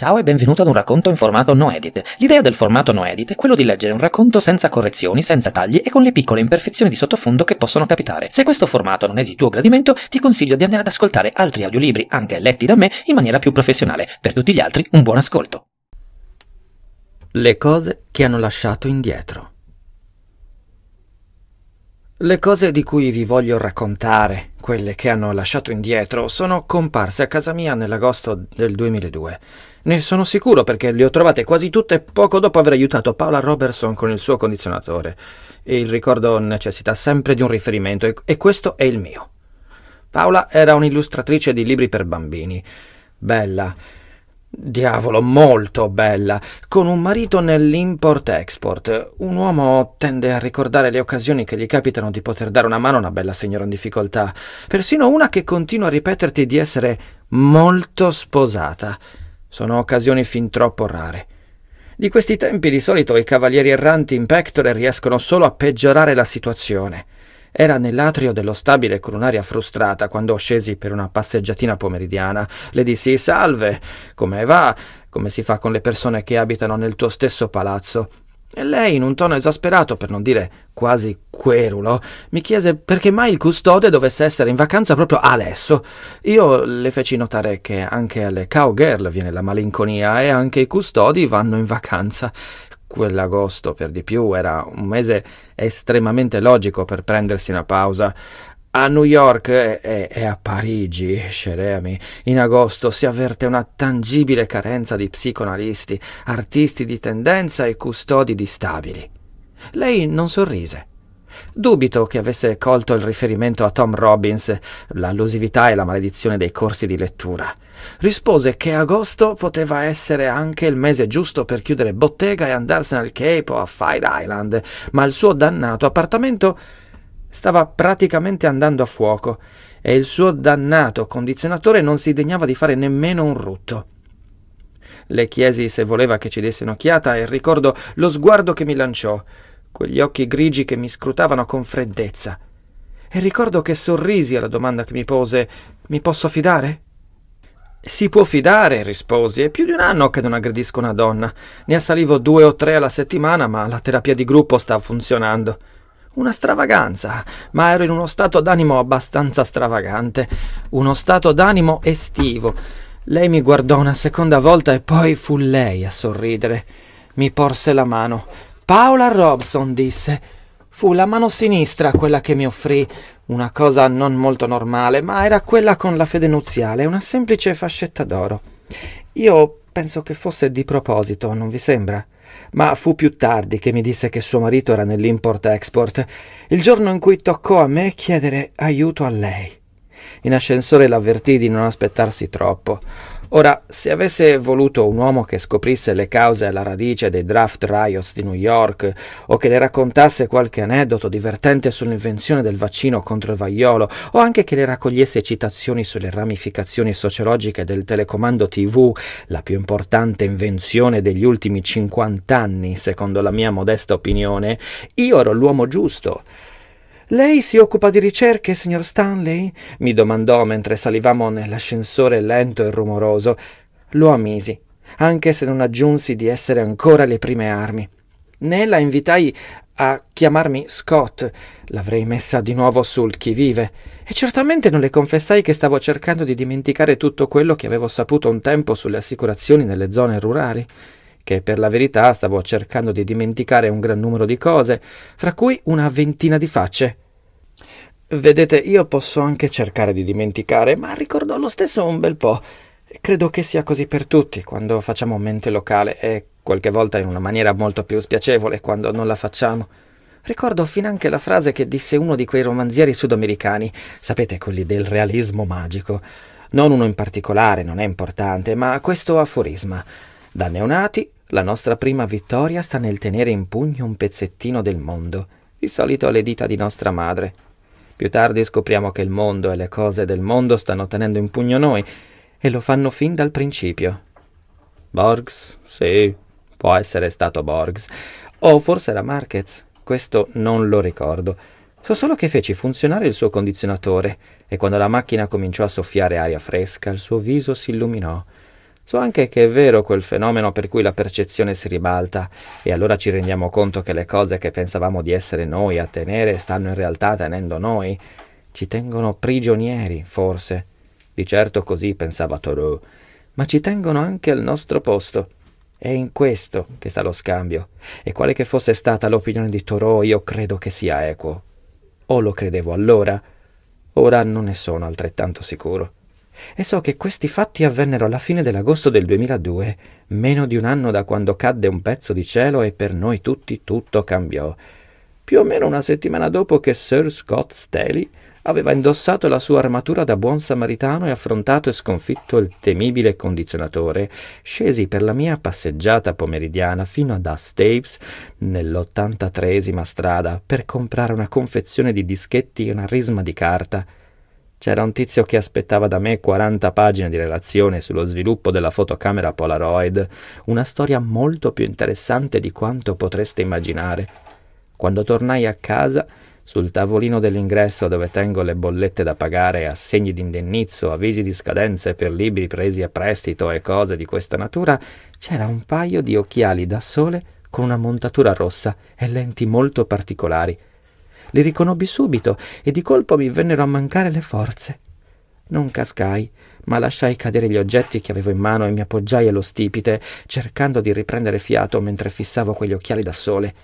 Ciao e benvenuto ad un racconto in formato no edit. L'idea del formato no edit è quello di leggere un racconto senza correzioni, senza tagli e con le piccole imperfezioni di sottofondo che possono capitare. Se questo formato non è di tuo gradimento, ti consiglio di andare ad ascoltare altri audiolibri, anche letti da me, in maniera più professionale. Per tutti gli altri, un buon ascolto. Le cose che hanno lasciato indietro. Le cose di cui vi voglio raccontare, quelle che hanno lasciato indietro, sono comparse a casa mia nell'agosto del 2002 ne sono sicuro perché le ho trovate quasi tutte poco dopo aver aiutato Paola Robertson con il suo condizionatore. Il ricordo necessita sempre di un riferimento e, e questo è il mio. Paola era un'illustratrice di libri per bambini. Bella. Diavolo, molto bella, con un marito nell'import-export. Un uomo tende a ricordare le occasioni che gli capitano di poter dare una mano a una bella signora in difficoltà, persino una che continua a ripeterti di essere molto sposata. Sono occasioni fin troppo rare. Di questi tempi di solito i cavalieri erranti in pectore riescono solo a peggiorare la situazione. Era nell'atrio dello stabile con un'aria frustrata quando scesi per una passeggiatina pomeridiana. Le dissi salve, come va, come si fa con le persone che abitano nel tuo stesso palazzo. E lei, in un tono esasperato, per non dire quasi querulo, mi chiese perché mai il custode dovesse essere in vacanza proprio adesso. Io le feci notare che anche alle cowgirl viene la malinconia e anche i custodi vanno in vacanza. Quell'agosto, per di più, era un mese estremamente logico per prendersi una pausa. A New York e, e, a Parigi, Ceremi, in agosto si avverte una tangibile carenza di psicoanalisti, artisti di tendenza e custodi di stabili. Lei non sorrise. Dubito che avesse colto il riferimento a Tom Robbins, l'allusività e la maledizione dei corsi di lettura. Rispose che agosto poteva essere anche il mese giusto per chiudere bottega e andarsene al Cape o a Fire Island, ma il suo dannato appartamento Stava praticamente andando a fuoco e il suo dannato condizionatore non si degnava di fare nemmeno un rutto. Le chiesi se voleva che ci desse un'occhiata e ricordo lo sguardo che mi lanciò, quegli occhi grigi che mi scrutavano con freddezza. E ricordo che sorrisi alla domanda che mi pose: Mi posso fidare? Si può fidare, risposi. È più di un anno che non aggredisco una donna. Ne assalivo due o tre alla settimana, ma la terapia di gruppo sta funzionando. Una stravaganza, ma ero in uno stato d'animo abbastanza stravagante, uno stato d'animo estivo. Lei mi guardò una seconda volta e poi fu lei a sorridere. Mi porse la mano. Paola Robson disse. Fu la mano sinistra quella che mi offrì, una cosa non molto normale, ma era quella con la fede nuziale, una semplice fascetta d'oro. Io penso che fosse di proposito, non vi sembra? ma fu più tardi che mi disse che suo marito era nell'import-export, il giorno in cui toccò a me chiedere aiuto a lei. In ascensore l'avvertì di non aspettarsi troppo. Ora, se avesse voluto un uomo che scoprisse le cause alla radice dei draft riots di New York o che le raccontasse qualche aneddoto divertente sull'invenzione del vaccino contro il vaiolo o anche che le raccogliesse citazioni sulle ramificazioni sociologiche del telecomando TV, la più importante invenzione degli ultimi 50 anni, secondo la mia modesta opinione, io ero l'uomo giusto. Lei si occupa di ricerche, signor Stanley? mi domandò mentre salivamo nell'ascensore lento e rumoroso. Lo ammisi, anche se non aggiunsi di essere ancora alle prime armi. Né la invitai a chiamarmi Scott, l'avrei messa di nuovo sul chi vive, e certamente non le confessai che stavo cercando di dimenticare tutto quello che avevo saputo un tempo sulle assicurazioni nelle zone rurali che per la verità stavo cercando di dimenticare un gran numero di cose, fra cui una ventina di facce. Vedete, io posso anche cercare di dimenticare, ma ricordo lo stesso un bel po'. Credo che sia così per tutti quando facciamo mente locale e qualche volta in una maniera molto più spiacevole quando non la facciamo. Ricordo finanche la frase che disse uno di quei romanzieri sudamericani, sapete quelli del realismo magico. Non uno in particolare, non è importante, ma questo aforisma. Da neonati, la nostra prima vittoria sta nel tenere in pugno un pezzettino del mondo, di solito alle dita di nostra madre. Più tardi scopriamo che il mondo e le cose del mondo stanno tenendo in pugno noi, e lo fanno fin dal principio. Borgs, sì, può essere stato Borgs, o forse era Marquez, questo non lo ricordo. So solo che feci funzionare il suo condizionatore e quando la macchina cominciò a soffiare aria fresca il suo viso si illuminò. So anche che è vero quel fenomeno per cui la percezione si ribalta e allora ci rendiamo conto che le cose che pensavamo di essere noi a tenere stanno in realtà tenendo noi. Ci tengono prigionieri, forse. Di certo così pensava Thoreau, ma ci tengono anche al nostro posto. È in questo che sta lo scambio, e quale che fosse stata l'opinione di Toro, io credo che sia equo. O lo credevo allora, ora non ne sono altrettanto sicuro e so che questi fatti avvennero alla fine dell'agosto del 2002, meno di un anno da quando cadde un pezzo di cielo e per noi tutti tutto cambiò. Più o meno una settimana dopo che Sir Scott Staley aveva indossato la sua armatura da buon samaritano e affrontato e sconfitto il temibile condizionatore, scesi per la mia passeggiata pomeridiana fino ad Astaves, nell'ottantatreesima strada, per comprare una confezione di dischetti e una risma di carta c'era un tizio che aspettava da me 40 pagine di relazione sullo sviluppo della fotocamera Polaroid, una storia molto più interessante di quanto potreste immaginare. Quando tornai a casa, sul tavolino dell'ingresso dove tengo le bollette da pagare, assegni di indennizzo, avvisi di scadenze per libri presi a prestito e cose di questa natura, c'era un paio di occhiali da sole con una montatura rossa e lenti molto particolari li riconobbi subito e di colpo mi vennero a mancare le forze. Non cascai, ma lasciai cadere gli oggetti che avevo in mano e mi appoggiai allo stipite, cercando di riprendere fiato mentre fissavo quegli occhiali da sole.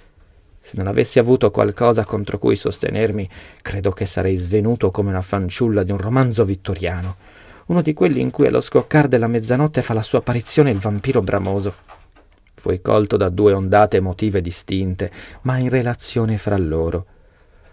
Se non avessi avuto qualcosa contro cui sostenermi, credo che sarei svenuto come una fanciulla di un romanzo vittoriano, uno di quelli in cui allo scoccar della mezzanotte fa la sua apparizione il vampiro bramoso. Fui colto da due ondate emotive distinte, ma in relazione fra loro.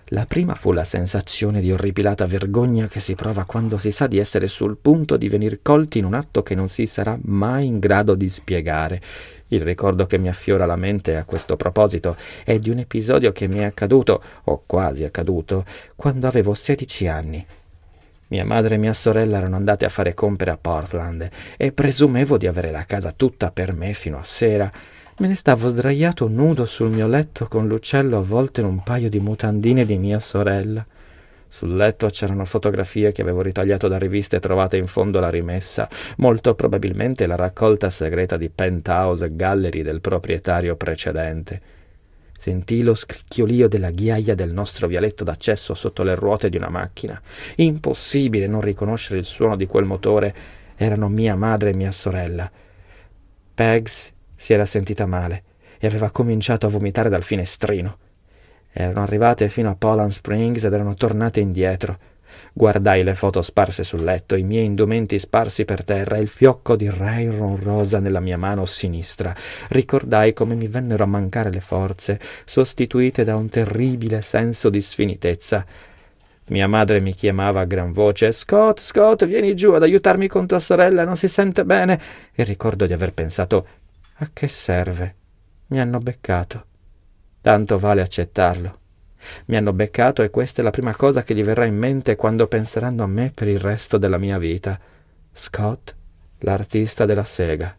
La prima fu la sensazione di orripilata vergogna che si prova quando si sa di essere sul punto di venir colti in un atto che non si sarà mai in grado di spiegare. Il ricordo che mi affiora la mente a questo proposito è di un episodio che mi è accaduto, o quasi accaduto, quando avevo 16 anni. Mia madre e mia sorella erano andate a fare compere a Portland e presumevo di avere la casa tutta per me fino a sera. Me ne stavo sdraiato nudo sul mio letto con l'uccello avvolto in un paio di mutandine di mia sorella. Sul letto c'erano fotografie che avevo ritagliato da riviste trovate in fondo alla rimessa, molto probabilmente la raccolta segreta di penthouse e gallery del proprietario precedente. Sentì lo scricchiolio della ghiaia del nostro vialetto d'accesso sotto le ruote di una macchina. Impossibile non riconoscere il suono di quel motore. Erano mia madre e mia sorella. Pegs si era sentita male e aveva cominciato a vomitare dal finestrino. Erano arrivate fino a Poland Springs ed erano tornate indietro. Guardai le foto sparse sul letto, i miei indumenti sparsi per terra e il fiocco di Rayron rosa nella mia mano sinistra. Ricordai come mi vennero a mancare le forze, sostituite da un terribile senso di sfinitezza. Mia madre mi chiamava a gran voce Scott, Scott, vieni giù ad aiutarmi con tua sorella, non si sente bene. E ricordo di aver pensato a che serve? Mi hanno beccato. Tanto vale accettarlo. Mi hanno beccato e questa è la prima cosa che gli verrà in mente quando penseranno a me per il resto della mia vita. Scott, l'artista della sega.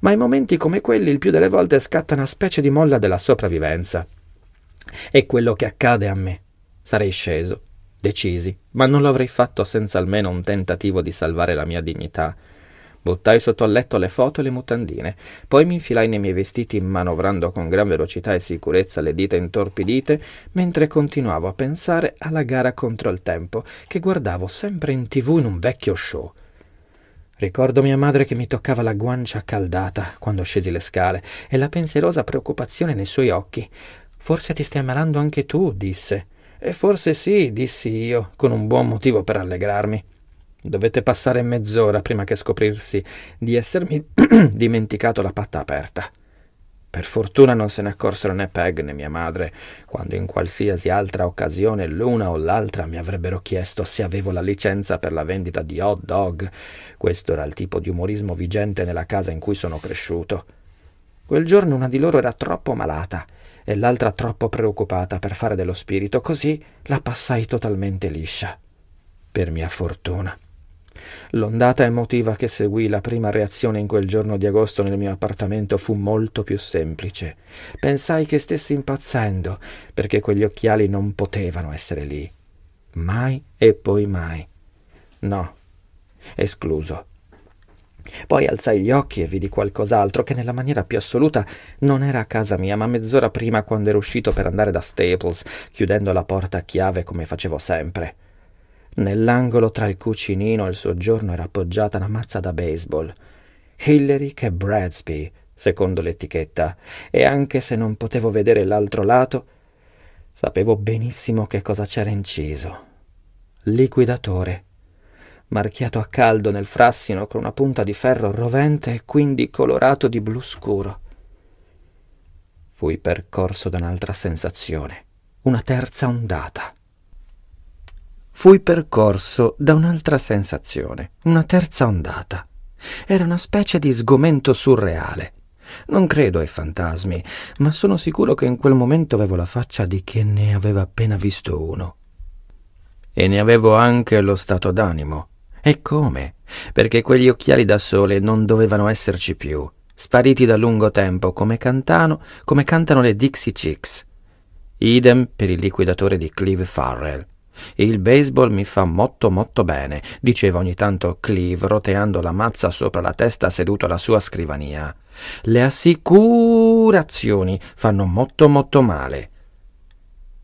Ma in momenti come quelli il più delle volte scatta una specie di molla della sopravvivenza. È quello che accade a me. Sarei sceso, decisi, ma non l'avrei fatto senza almeno un tentativo di salvare la mia dignità Buttai sotto al letto le foto e le mutandine, poi mi infilai nei miei vestiti manovrando con gran velocità e sicurezza le dita intorpidite mentre continuavo a pensare alla gara contro il tempo che guardavo sempre in tv in un vecchio show. Ricordo mia madre che mi toccava la guancia accaldata quando scesi le scale e la pensierosa preoccupazione nei suoi occhi. Forse ti stai ammalando anche tu, disse. E forse sì, dissi io, con un buon motivo per allegrarmi. Dovette passare mezz'ora prima che scoprirsi di essermi dimenticato la patta aperta. Per fortuna non se ne accorsero né Peg né mia madre, quando in qualsiasi altra occasione l'una o l'altra mi avrebbero chiesto se avevo la licenza per la vendita di hot dog. Questo era il tipo di umorismo vigente nella casa in cui sono cresciuto. Quel giorno una di loro era troppo malata e l'altra troppo preoccupata per fare dello spirito, così la passai totalmente liscia. Per mia fortuna. L'ondata emotiva che seguì la prima reazione in quel giorno di agosto nel mio appartamento fu molto più semplice. Pensai che stessi impazzendo, perché quegli occhiali non potevano essere lì. Mai e poi mai. No, escluso. Poi alzai gli occhi e vidi qualcos'altro che nella maniera più assoluta non era a casa mia, ma mezz'ora prima quando ero uscito per andare da Staples, chiudendo la porta a chiave come facevo sempre. Nell'angolo tra il cucinino e il soggiorno era appoggiata una mazza da baseball. Hillary che Bradsby, secondo l'etichetta, e anche se non potevo vedere l'altro lato, sapevo benissimo che cosa c'era inciso. Liquidatore, marchiato a caldo nel frassino con una punta di ferro rovente e quindi colorato di blu scuro. Fui percorso da un'altra sensazione, una terza ondata fui percorso da un'altra sensazione, una terza ondata. Era una specie di sgomento surreale. Non credo ai fantasmi, ma sono sicuro che in quel momento avevo la faccia di chi ne aveva appena visto uno. E ne avevo anche lo stato d'animo. E come? Perché quegli occhiali da sole non dovevano esserci più, spariti da lungo tempo come cantano, come cantano le Dixie Chicks. Idem per il liquidatore di Clive Farrell. Il baseball mi fa molto molto bene, diceva ogni tanto Cleve, roteando la mazza sopra la testa seduto alla sua scrivania. Le assicurazioni fanno molto molto male.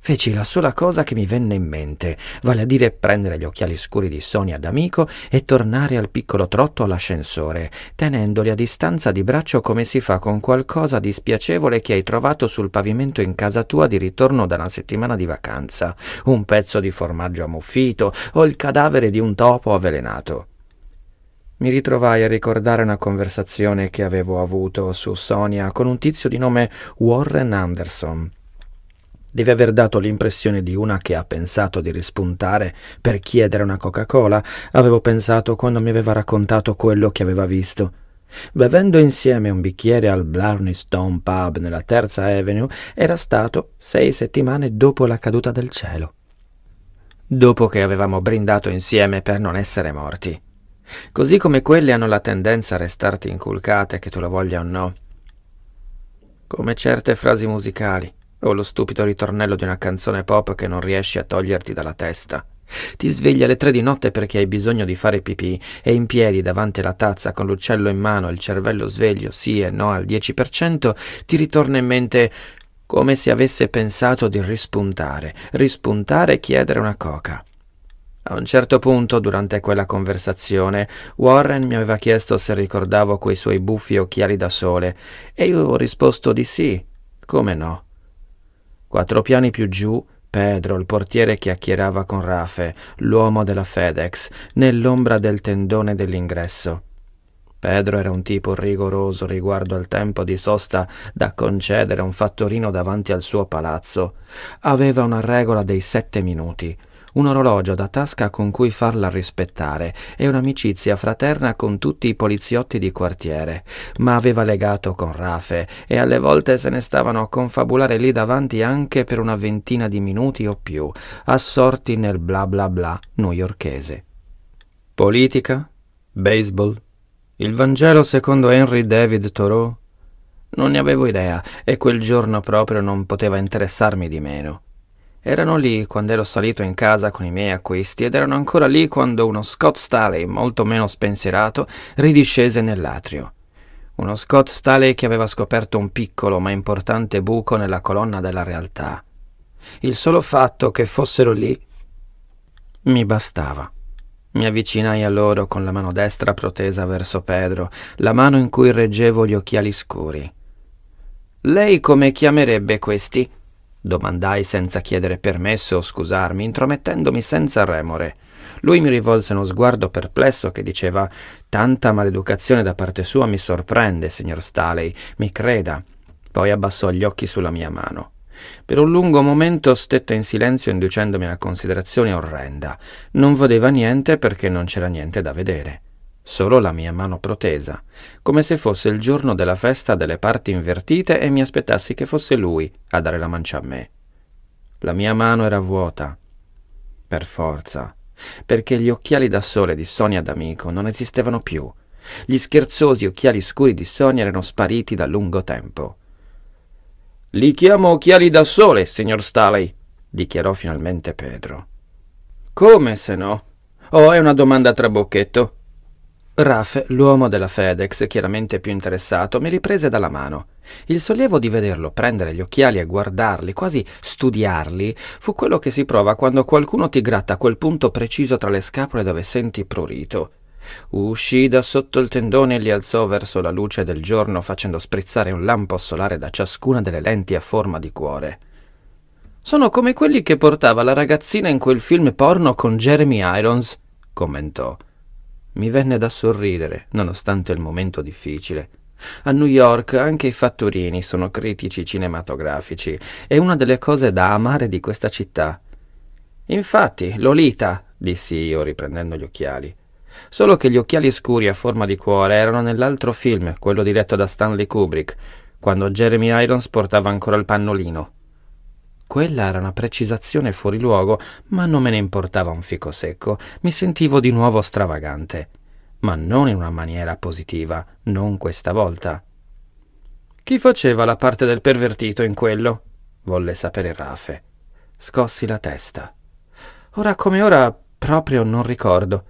Feci la sola cosa che mi venne in mente, vale a dire prendere gli occhiali scuri di Sonia d'amico e tornare al piccolo trotto all'ascensore, tenendoli a distanza di braccio come si fa con qualcosa di spiacevole che hai trovato sul pavimento in casa tua di ritorno da una settimana di vacanza, un pezzo di formaggio ammuffito o il cadavere di un topo avvelenato. Mi ritrovai a ricordare una conversazione che avevo avuto su Sonia con un tizio di nome Warren Anderson Deve aver dato l'impressione di una che ha pensato di rispuntare per chiedere una Coca-Cola, avevo pensato quando mi aveva raccontato quello che aveva visto. Bevendo insieme un bicchiere al Blarney Stone Pub nella Terza Avenue, era stato sei settimane dopo la caduta del cielo. Dopo che avevamo brindato insieme per non essere morti. Così come quelle hanno la tendenza a restarti inculcate, che tu lo voglia o no. Come certe frasi musicali o lo stupido ritornello di una canzone pop che non riesci a toglierti dalla testa. Ti svegli alle tre di notte perché hai bisogno di fare pipì e in piedi davanti alla tazza con l'uccello in mano e il cervello sveglio sì e no al 10%, ti ritorna in mente come se avesse pensato di rispuntare, rispuntare e chiedere una coca. A un certo punto, durante quella conversazione, Warren mi aveva chiesto se ricordavo quei suoi buffi occhiali da sole e io avevo risposto di sì, come no. Quattro piani più giù, Pedro, il portiere, chiacchierava con Rafe, l'uomo della FedEx, nell'ombra del tendone dell'ingresso. Pedro era un tipo rigoroso riguardo al tempo di sosta da concedere a un fattorino davanti al suo palazzo. Aveva una regola dei sette minuti un orologio da tasca con cui farla rispettare e un'amicizia fraterna con tutti i poliziotti di quartiere, ma aveva legato con Rafe e alle volte se ne stavano a confabulare lì davanti anche per una ventina di minuti o più, assorti nel bla bla bla newyorchese. Politica, baseball, il Vangelo secondo Henry David Thoreau? Non ne avevo idea e quel giorno proprio non poteva interessarmi di meno. Erano lì quando ero salito in casa con i miei acquisti ed erano ancora lì quando uno Scott Staley, molto meno spensierato, ridiscese nell'atrio. Uno Scott Staley che aveva scoperto un piccolo ma importante buco nella colonna della realtà. Il solo fatto che fossero lì mi bastava. Mi avvicinai a loro con la mano destra protesa verso Pedro, la mano in cui reggevo gli occhiali scuri. Lei come chiamerebbe questi? Domandai senza chiedere permesso o scusarmi, intromettendomi senza remore. Lui mi rivolse uno sguardo perplesso che diceva Tanta maleducazione da parte sua mi sorprende, signor Staley, mi creda. Poi abbassò gli occhi sulla mia mano. Per un lungo momento stette in silenzio inducendomi a una considerazione orrenda. Non vedeva niente perché non c'era niente da vedere solo la mia mano protesa, come se fosse il giorno della festa delle parti invertite e mi aspettassi che fosse lui a dare la mancia a me. La mia mano era vuota. Per forza, perché gli occhiali da sole di Sonia d'amico non esistevano più. Gli scherzosi occhiali scuri di Sonia erano spariti da lungo tempo. Li chiamo occhiali da sole, signor Staley, dichiarò finalmente Pedro. Come se no? Oh, è una domanda a trabocchetto, Raff, l'uomo della FedEx, chiaramente più interessato, mi riprese dalla mano. Il sollievo di vederlo prendere gli occhiali e guardarli, quasi studiarli, fu quello che si prova quando qualcuno ti gratta quel punto preciso tra le scapole dove senti prurito. Uscì da sotto il tendone e li alzò verso la luce del giorno facendo sprizzare un lampo solare da ciascuna delle lenti a forma di cuore. Sono come quelli che portava la ragazzina in quel film porno con Jeremy Irons, commentò. Mi venne da sorridere, nonostante il momento difficile. A New York anche i fatturini sono critici cinematografici, è una delle cose da amare di questa città. Infatti, Lolita, dissi io riprendendo gli occhiali. Solo che gli occhiali scuri a forma di cuore erano nell'altro film, quello diretto da Stanley Kubrick, quando Jeremy Irons portava ancora il pannolino. Quella era una precisazione fuori luogo, ma non me ne importava un fico secco. Mi sentivo di nuovo stravagante. Ma non in una maniera positiva, non questa volta. Chi faceva la parte del pervertito in quello? volle sapere Rafe. Scossi la testa. Ora come ora proprio non ricordo.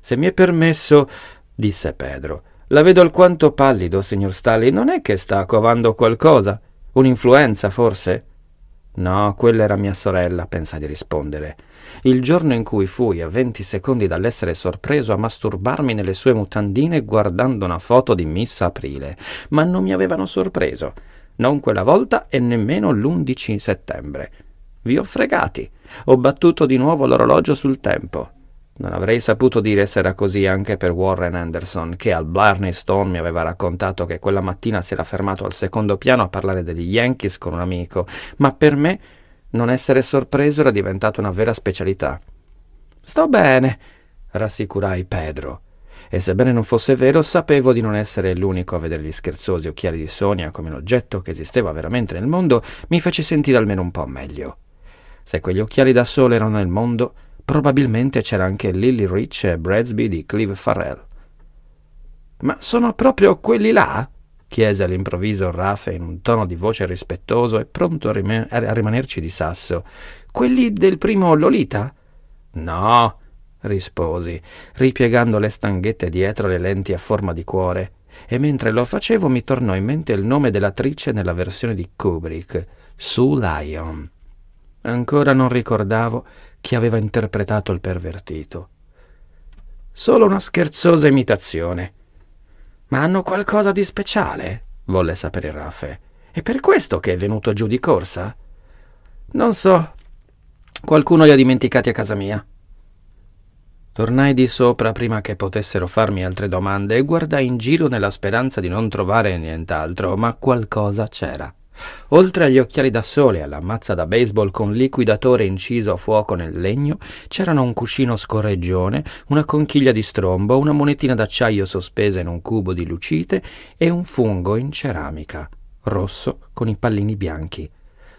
Se mi è permesso, disse Pedro, la vedo alquanto pallido, signor Stalin. Non è che sta covando qualcosa? Un'influenza, forse? No, quella era mia sorella, pensai di rispondere. Il giorno in cui fui, a venti secondi dall'essere sorpreso, a masturbarmi nelle sue mutandine guardando una foto di Miss Aprile. Ma non mi avevano sorpreso. Non quella volta e nemmeno l'11 settembre. Vi ho fregati. Ho battuto di nuovo l'orologio sul tempo. Non avrei saputo dire se era così anche per Warren Anderson, che al Blarney Stone mi aveva raccontato che quella mattina si era fermato al secondo piano a parlare degli Yankees con un amico, ma per me non essere sorpreso era diventato una vera specialità. Sto bene, rassicurai Pedro. E sebbene non fosse vero, sapevo di non essere l'unico a vedere gli scherzosi occhiali di Sonia come un oggetto che esisteva veramente nel mondo, mi fece sentire almeno un po' meglio. Se quegli occhiali da sole erano nel mondo, Probabilmente c'era anche Lily Rich e Bradsby di Clive Farrell. Ma sono proprio quelli là? chiese all'improvviso Rafe in un tono di voce rispettoso e pronto a, rim- a rimanerci di sasso. Quelli del primo Lolita? No, risposi, ripiegando le stanghette dietro le lenti a forma di cuore, e mentre lo facevo mi tornò in mente il nome dell'attrice nella versione di Kubrick, Sue Lyon. Ancora non ricordavo chi aveva interpretato il pervertito. Solo una scherzosa imitazione. Ma hanno qualcosa di speciale? volle sapere Rafe. È per questo che è venuto giù di corsa? Non so. Qualcuno li ha dimenticati a casa mia. Tornai di sopra prima che potessero farmi altre domande e guardai in giro nella speranza di non trovare nient'altro, ma qualcosa c'era. Oltre agli occhiali da sole e alla mazza da baseball con liquidatore inciso a fuoco nel legno, c'erano un cuscino scorreggione, una conchiglia di strombo, una monetina d'acciaio sospesa in un cubo di lucite e un fungo in ceramica, rosso con i pallini bianchi,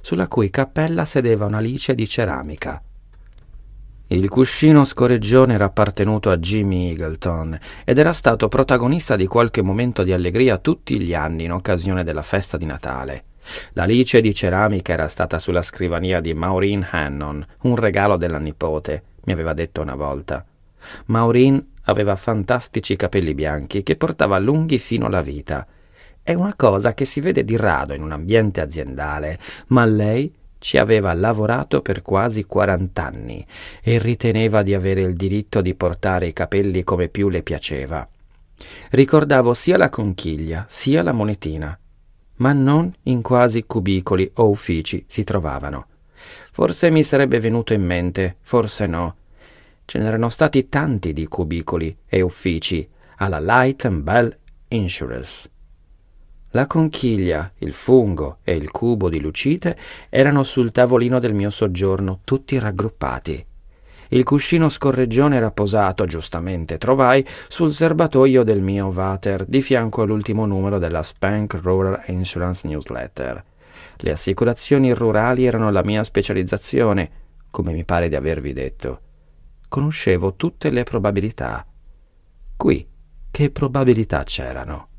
sulla cui cappella sedeva una lice di ceramica. Il cuscino scorreggione era appartenuto a Jimmy Eagleton ed era stato protagonista di qualche momento di allegria tutti gli anni in occasione della festa di Natale. L'alice di ceramica era stata sulla scrivania di Maureen Hannon, un regalo della nipote, mi aveva detto una volta. Maureen aveva fantastici capelli bianchi che portava lunghi fino alla vita. È una cosa che si vede di rado in un ambiente aziendale, ma lei ci aveva lavorato per quasi 40 anni e riteneva di avere il diritto di portare i capelli come più le piaceva. Ricordavo sia la conchiglia sia la monetina ma non in quasi cubicoli o uffici si trovavano. Forse mi sarebbe venuto in mente, forse no. Ce n'erano stati tanti di cubicoli e uffici alla Light and Bell Insurance. La conchiglia, il fungo e il cubo di lucite erano sul tavolino del mio soggiorno, tutti raggruppati. Il cuscino scorreggione era posato, giustamente trovai, sul serbatoio del mio water, di fianco all'ultimo numero della Spank Rural Insurance Newsletter. Le assicurazioni rurali erano la mia specializzazione, come mi pare di avervi detto. Conoscevo tutte le probabilità. Qui, che probabilità c'erano?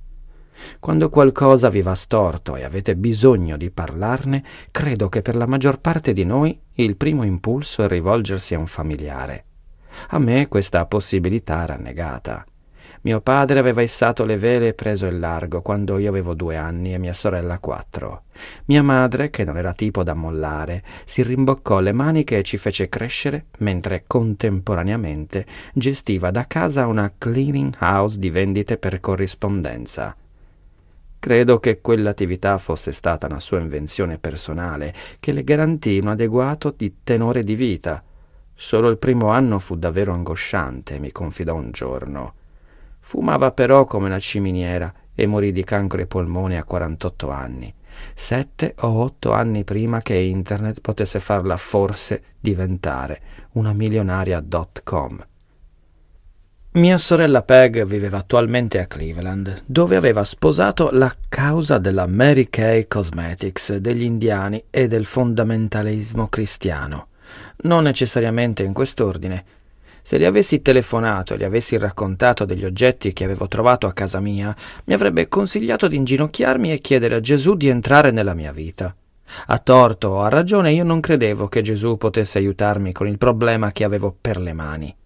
Quando qualcosa vi va storto e avete bisogno di parlarne, credo che per la maggior parte di noi il primo impulso è rivolgersi a un familiare. A me questa possibilità era negata. Mio padre aveva issato le vele e preso il largo quando io avevo due anni e mia sorella quattro. Mia madre, che non era tipo da mollare, si rimboccò le maniche e ci fece crescere mentre contemporaneamente gestiva da casa una cleaning house di vendite per corrispondenza. Credo che quell'attività fosse stata una sua invenzione personale che le garantì un adeguato di tenore di vita. Solo il primo anno fu davvero angosciante, mi confidò un giorno. Fumava però come una ciminiera e morì di cancro ai polmoni a 48 anni, sette o otto anni prima che internet potesse farla forse diventare una milionaria dot com. Mia sorella Peg viveva attualmente a Cleveland, dove aveva sposato la causa della Mary Kay Cosmetics, degli indiani e del fondamentalismo cristiano. Non necessariamente in quest'ordine. Se gli avessi telefonato e gli avessi raccontato degli oggetti che avevo trovato a casa mia, mi avrebbe consigliato di inginocchiarmi e chiedere a Gesù di entrare nella mia vita. A torto o a ragione io non credevo che Gesù potesse aiutarmi con il problema che avevo per le mani.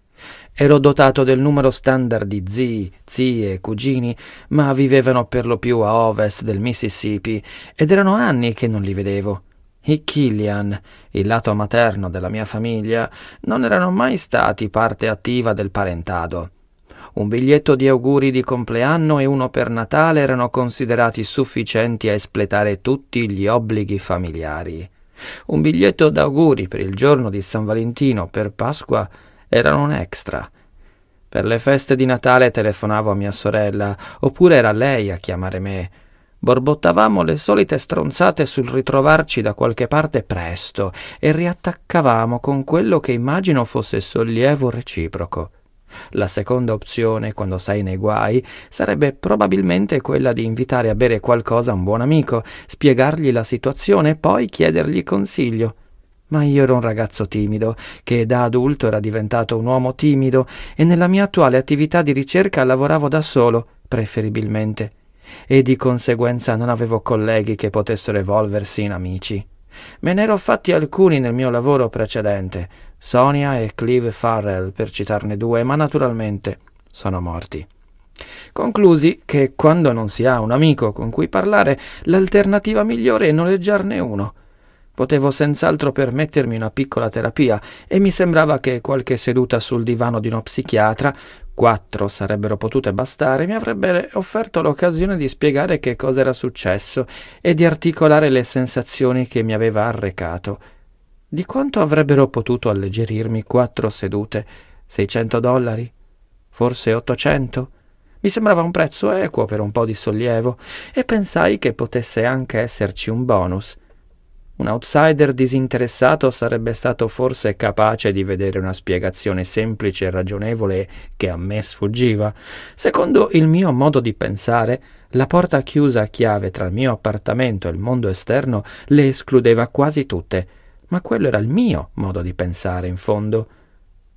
Ero dotato del numero standard di zii, zie e cugini, ma vivevano per lo più a ovest del Mississippi ed erano anni che non li vedevo. I Killian, il lato materno della mia famiglia, non erano mai stati parte attiva del parentado. Un biglietto di auguri di compleanno e uno per Natale erano considerati sufficienti a espletare tutti gli obblighi familiari. Un biglietto d'auguri per il giorno di San Valentino, per Pasqua, erano un extra. Per le feste di Natale telefonavo a mia sorella, oppure era lei a chiamare me. Borbottavamo le solite stronzate sul ritrovarci da qualche parte presto e riattaccavamo con quello che immagino fosse sollievo reciproco. La seconda opzione, quando sei nei guai, sarebbe probabilmente quella di invitare a bere qualcosa un buon amico, spiegargli la situazione e poi chiedergli consiglio. Ma io ero un ragazzo timido, che da adulto era diventato un uomo timido e nella mia attuale attività di ricerca lavoravo da solo, preferibilmente, e di conseguenza non avevo colleghi che potessero evolversi in amici. Me ne ero fatti alcuni nel mio lavoro precedente, Sonia e Clive Farrell, per citarne due, ma naturalmente sono morti. Conclusi che quando non si ha un amico con cui parlare, l'alternativa migliore è noleggiarne uno, Potevo senz'altro permettermi una piccola terapia e mi sembrava che qualche seduta sul divano di uno psichiatra, quattro sarebbero potute bastare, mi avrebbe offerto l'occasione di spiegare che cosa era successo e di articolare le sensazioni che mi aveva arrecato. Di quanto avrebbero potuto alleggerirmi quattro sedute? 600 dollari? Forse 800? Mi sembrava un prezzo equo per un po' di sollievo e pensai che potesse anche esserci un bonus – un outsider disinteressato sarebbe stato forse capace di vedere una spiegazione semplice e ragionevole che a me sfuggiva. Secondo il mio modo di pensare, la porta chiusa a chiave tra il mio appartamento e il mondo esterno le escludeva quasi tutte, ma quello era il mio modo di pensare, in fondo.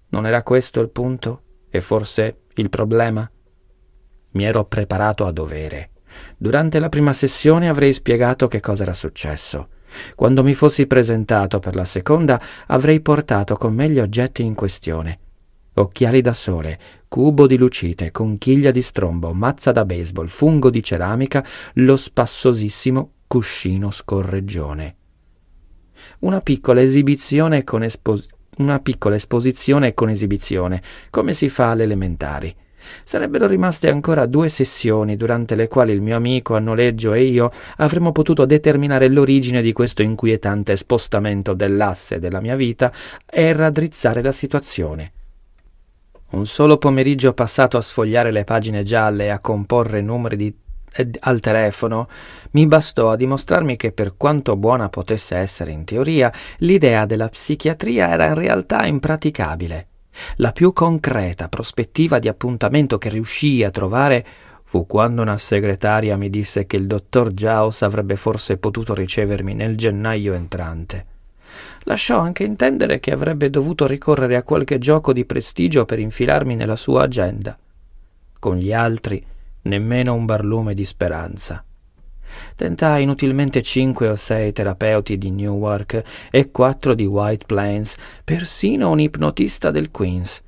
Non era questo il punto? E forse il problema? Mi ero preparato a dovere. Durante la prima sessione avrei spiegato che cosa era successo. Quando mi fossi presentato per la seconda, avrei portato con me gli oggetti in questione. Occhiali da sole, cubo di lucite, conchiglia di strombo, mazza da baseball, fungo di ceramica, lo spassosissimo cuscino scorreggione. Una piccola esibizione con esposizione una piccola esposizione con esibizione, come si fa alle elementari. Sarebbero rimaste ancora due sessioni durante le quali il mio amico a noleggio e io avremmo potuto determinare l'origine di questo inquietante spostamento dell'asse della mia vita e raddrizzare la situazione. Un solo pomeriggio passato a sfogliare le pagine gialle e a comporre numeri di eh, al telefono mi bastò a dimostrarmi che per quanto buona potesse essere in teoria, l'idea della psichiatria era in realtà impraticabile. La più concreta prospettiva di appuntamento che riuscii a trovare fu quando una segretaria mi disse che il dottor Jaus avrebbe forse potuto ricevermi nel gennaio entrante. Lasciò anche intendere che avrebbe dovuto ricorrere a qualche gioco di prestigio per infilarmi nella sua agenda. Con gli altri, nemmeno un barlume di speranza. Tentai inutilmente cinque o sei terapeuti di Newark e quattro di White Plains, persino un ipnotista del Queens.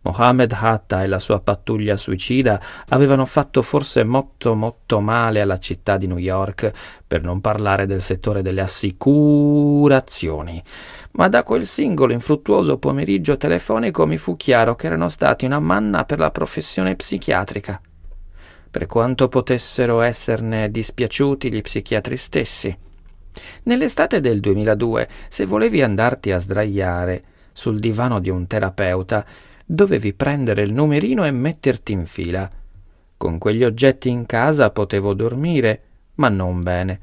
Mohammed Hatta e la sua pattuglia suicida avevano fatto forse molto molto male alla città di New York, per non parlare del settore delle assicurazioni. Ma da quel singolo infruttuoso pomeriggio telefonico mi fu chiaro che erano stati una manna per la professione psichiatrica per quanto potessero esserne dispiaciuti gli psichiatri stessi. Nell'estate del 2002, se volevi andarti a sdraiare sul divano di un terapeuta, dovevi prendere il numerino e metterti in fila. Con quegli oggetti in casa potevo dormire, ma non bene.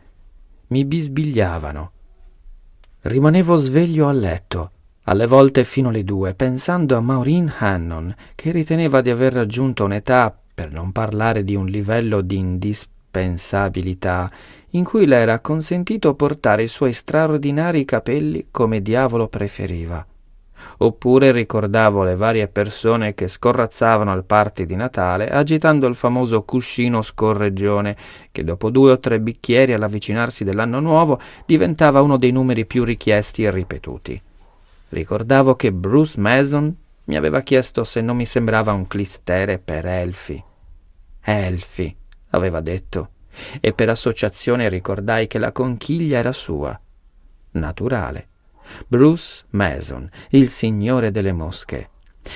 Mi bisbigliavano. Rimanevo sveglio a letto, alle volte fino alle due, pensando a Maureen Hannon, che riteneva di aver raggiunto un'età per non parlare di un livello di indispensabilità in cui le era consentito portare i suoi straordinari capelli come diavolo preferiva. Oppure ricordavo le varie persone che scorrazzavano al party di Natale agitando il famoso cuscino scorreggione, che dopo due o tre bicchieri all'avvicinarsi dell'anno nuovo diventava uno dei numeri più richiesti e ripetuti. Ricordavo che Bruce Mason mi aveva chiesto se non mi sembrava un clistere per elfi. Elfi, aveva detto, e per associazione ricordai che la conchiglia era sua. Naturale. Bruce Mason, il signore delle mosche.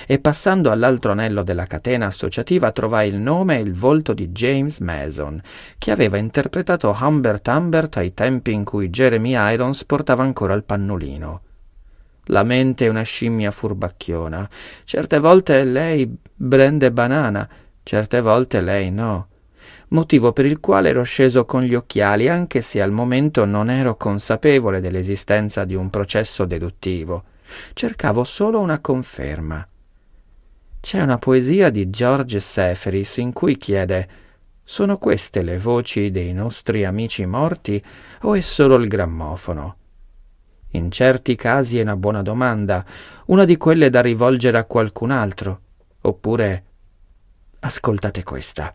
E passando all'altro anello della catena associativa trovai il nome e il volto di James Mason, che aveva interpretato Humbert Humbert ai tempi in cui Jeremy Irons portava ancora il pannolino. La mente è una scimmia furbacchiona. Certe volte lei prende banana, certe volte lei no. Motivo per il quale ero sceso con gli occhiali, anche se al momento non ero consapevole dell'esistenza di un processo deduttivo. Cercavo solo una conferma. C'è una poesia di George Seferis in cui chiede sono queste le voci dei nostri amici morti o è solo il grammofono? In certi casi è una buona domanda, una di quelle da rivolgere a qualcun altro. Oppure ascoltate questa.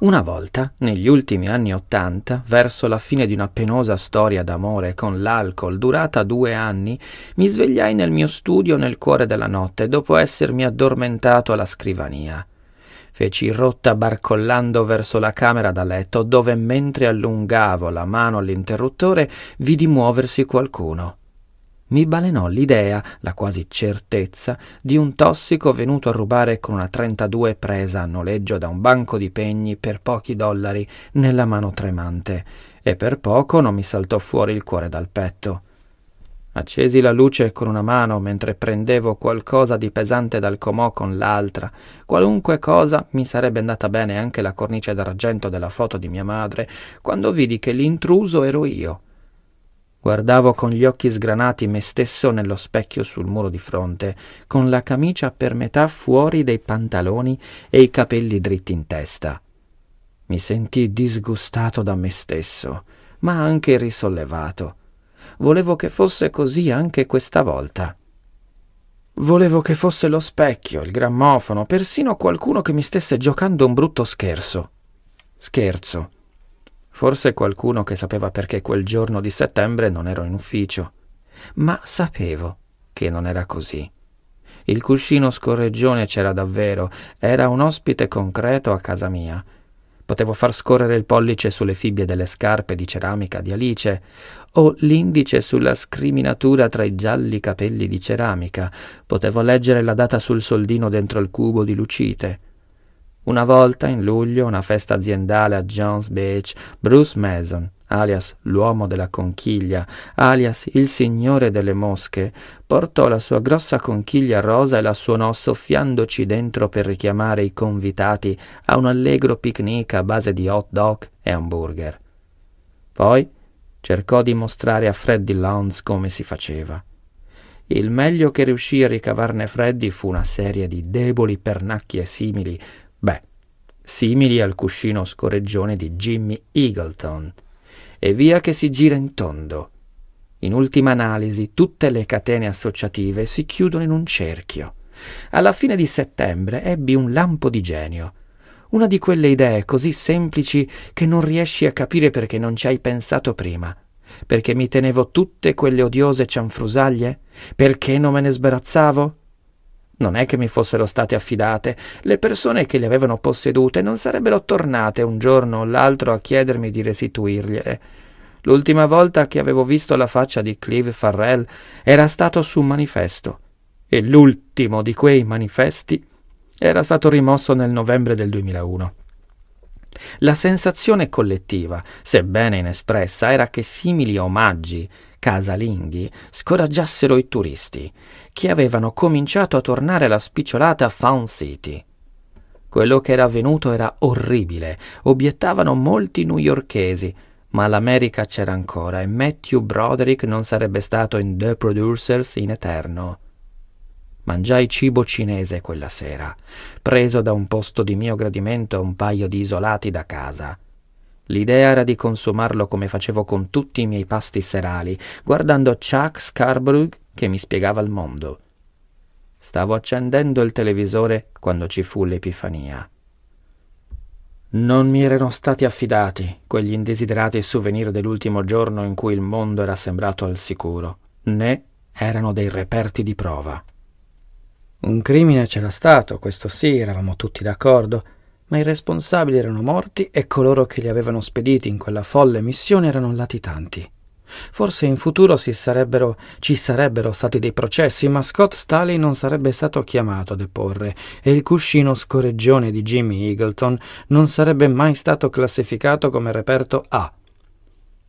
Una volta, negli ultimi anni Ottanta, verso la fine di una penosa storia d'amore con l'alcol durata due anni, mi svegliai nel mio studio nel cuore della notte dopo essermi addormentato alla scrivania. Feci rotta barcollando verso la camera da letto, dove mentre allungavo la mano all'interruttore vidi muoversi qualcuno. Mi balenò l'idea, la quasi certezza, di un tossico venuto a rubare con una 32 presa a noleggio da un banco di pegni per pochi dollari nella mano tremante, e per poco non mi saltò fuori il cuore dal petto. Accesi la luce con una mano mentre prendevo qualcosa di pesante dal comò con l'altra. Qualunque cosa mi sarebbe andata bene anche la cornice d'argento della foto di mia madre, quando vidi che l'intruso ero io. Guardavo con gli occhi sgranati me stesso nello specchio sul muro di fronte, con la camicia per metà fuori dei pantaloni e i capelli dritti in testa. Mi sentii disgustato da me stesso, ma anche risollevato. Volevo che fosse così anche questa volta. Volevo che fosse lo specchio, il grammofono, persino qualcuno che mi stesse giocando un brutto scherzo. Scherzo. Forse qualcuno che sapeva perché quel giorno di settembre non ero in ufficio. Ma sapevo che non era così. Il cuscino scorreggione c'era davvero, era un ospite concreto a casa mia. Potevo far scorrere il pollice sulle fibbie delle scarpe di ceramica di Alice, o l'indice sulla scriminatura tra i gialli capelli di ceramica. Potevo leggere la data sul soldino dentro il cubo di lucite. Una volta, in luglio, una festa aziendale a Jones Beach, Bruce Mason, alias l'uomo della conchiglia, alias il signore delle mosche, portò la sua grossa conchiglia rosa e la suonò soffiandoci dentro per richiamare i convitati a un allegro picnic a base di hot dog e hamburger. Poi cercò di mostrare a Freddy Lowndes come si faceva. Il meglio che riuscì a ricavarne Freddy fu una serie di deboli pernacchie simili, beh, simili al cuscino scoreggione di Jimmy Eagleton. E via che si gira in tondo. In ultima analisi, tutte le catene associative si chiudono in un cerchio. Alla fine di settembre ebbi un lampo di genio. Una di quelle idee così semplici che non riesci a capire perché non ci hai pensato prima. Perché mi tenevo tutte quelle odiose cianfrusaglie? Perché non me ne sbarazzavo? Non è che mi fossero state affidate, le persone che le avevano possedute non sarebbero tornate un giorno o l'altro a chiedermi di restituirgliele. L'ultima volta che avevo visto la faccia di Clive Farrell era stato su un manifesto, e l'ultimo di quei manifesti era stato rimosso nel novembre del 2001. La sensazione collettiva, sebbene inespressa, era che simili omaggi casalinghi scoraggiassero i turisti, che avevano cominciato a tornare alla spicciolata Found City. Quello che era avvenuto era orribile, obiettavano molti newyorkesi, ma l'America c'era ancora e Matthew Broderick non sarebbe stato in The Producers in eterno. Mangiai cibo cinese quella sera, preso da un posto di mio gradimento a un paio di isolati da casa. L'idea era di consumarlo come facevo con tutti i miei pasti serali, guardando Chuck Scarborough che mi spiegava il mondo. Stavo accendendo il televisore quando ci fu l'epifania. Non mi erano stati affidati quegli indesiderati souvenir dell'ultimo giorno in cui il mondo era sembrato al sicuro, né erano dei reperti di prova. Un crimine c'era stato, questo sì, eravamo tutti d'accordo, ma i responsabili erano morti e coloro che li avevano spediti in quella folle missione erano latitanti. Forse in futuro sarebbero, ci sarebbero stati dei processi, ma Scott Staley non sarebbe stato chiamato a deporre e il cuscino scorreggione di Jimmy Eagleton non sarebbe mai stato classificato come reperto A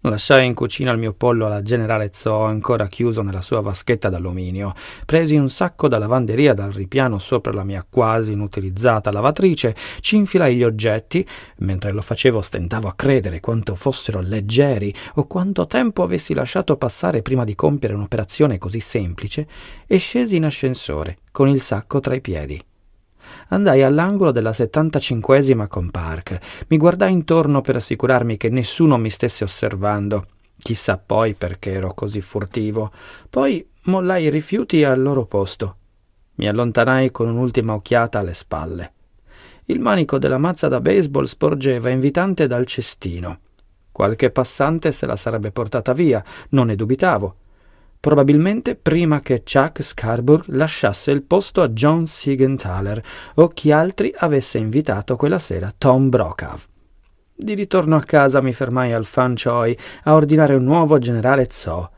Lasciai in cucina il mio pollo alla generale Zoo ancora chiuso nella sua vaschetta d'alluminio. Presi un sacco da lavanderia dal ripiano sopra la mia quasi inutilizzata lavatrice, ci infilai gli oggetti. Mentre lo facevo stentavo a credere quanto fossero leggeri o quanto tempo avessi lasciato passare prima di compiere un'operazione così semplice e scesi in ascensore con il sacco tra i piedi andai all'angolo della 75esima con Park. Mi guardai intorno per assicurarmi che nessuno mi stesse osservando. Chissà poi perché ero così furtivo. Poi mollai i rifiuti al loro posto. Mi allontanai con un'ultima occhiata alle spalle. Il manico della mazza da baseball sporgeva invitante dal cestino. Qualche passante se la sarebbe portata via, non ne dubitavo probabilmente prima che Chuck Scarborough lasciasse il posto a John Siegenthaler o chi altri avesse invitato quella sera Tom Brokaw. Di ritorno a casa mi fermai al Fan Choi a ordinare un nuovo generale Zo.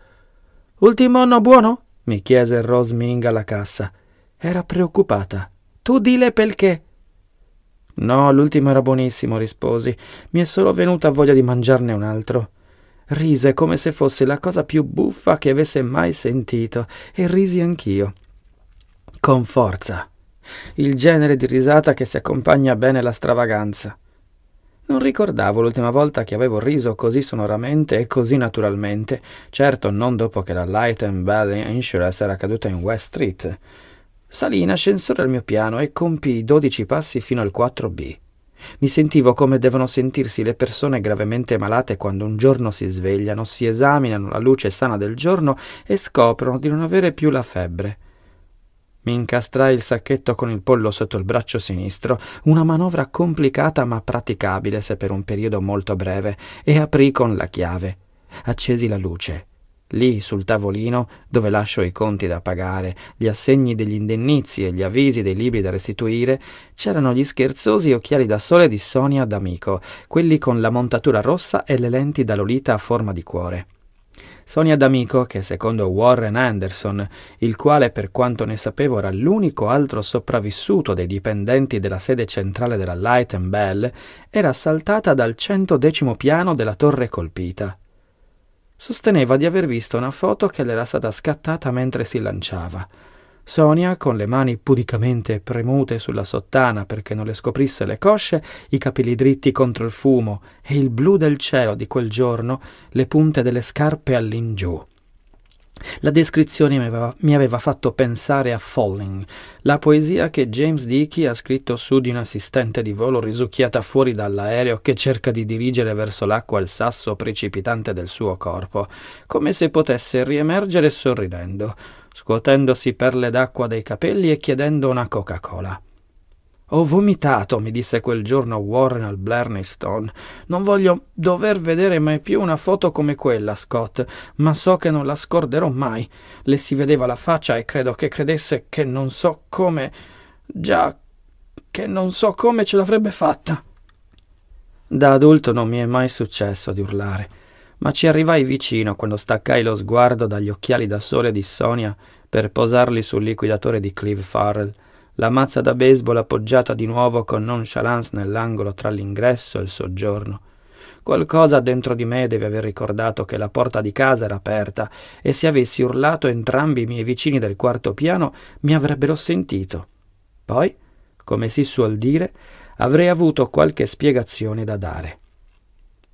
Ultimo no buono? mi chiese Rose Ming alla cassa. Era preoccupata. Tu dile perché. No, l'ultimo era buonissimo, risposi. Mi è solo venuta voglia di mangiarne un altro rise come se fosse la cosa più buffa che avesse mai sentito e risi anch'io. Con forza. Il genere di risata che si accompagna bene alla stravaganza. Non ricordavo l'ultima volta che avevo riso così sonoramente e così naturalmente, certo non dopo che la Light and Valley Insurance era caduta in West Street. Salì in ascensore al mio piano e compì i dodici passi fino al 4B. Mi sentivo come devono sentirsi le persone gravemente malate quando un giorno si svegliano, si esaminano la luce sana del giorno e scoprono di non avere più la febbre. Mi incastrai il sacchetto con il pollo sotto il braccio sinistro, una manovra complicata ma praticabile se per un periodo molto breve, e aprì con la chiave. Accesi la luce. Lì sul tavolino, dove lascio i conti da pagare, gli assegni degli indennizi e gli avvisi dei libri da restituire, c'erano gli scherzosi occhiali da sole di Sonia D'Amico, quelli con la montatura rossa e le lenti da Lolita a forma di cuore. Sonia D'Amico, che secondo Warren Anderson, il quale per quanto ne sapevo era l'unico altro sopravvissuto dei dipendenti della sede centrale della Light and Bell, era saltata dal centodecimo piano della torre colpita sosteneva di aver visto una foto che le era stata scattata mentre si lanciava. Sonia, con le mani pudicamente premute sulla sottana perché non le scoprisse le cosce, i capelli dritti contro il fumo e il blu del cielo di quel giorno, le punte delle scarpe all'ingiù. La descrizione mi aveva, mi aveva, fatto pensare a Falling, la poesia che James Dickey ha scritto su di un assistente di volo risucchiata fuori dall'aereo che cerca di dirigere verso l'acqua il sasso precipitante del suo corpo, come se potesse riemergere sorridendo, scuotendosi perle d'acqua dai capelli e chiedendo una Coca-Cola. Ho vomitato, mi disse quel giorno Warren al Blarney Stone. Non voglio dover vedere mai più una foto come quella, Scott, ma so che non la scorderò mai. Le si vedeva la faccia e credo che credesse che non so come. già che non so come ce l'avrebbe fatta. Da adulto non mi è mai successo di urlare, ma ci arrivai vicino quando staccai lo sguardo dagli occhiali da sole di Sonia per posarli sul liquidatore di Clive Farrell la mazza da baseball appoggiata di nuovo con nonchalance nell'angolo tra l'ingresso e il soggiorno. Qualcosa dentro di me deve aver ricordato che la porta di casa era aperta e se avessi urlato entrambi i miei vicini del quarto piano mi avrebbero sentito. Poi, come si suol dire, avrei avuto qualche spiegazione da dare.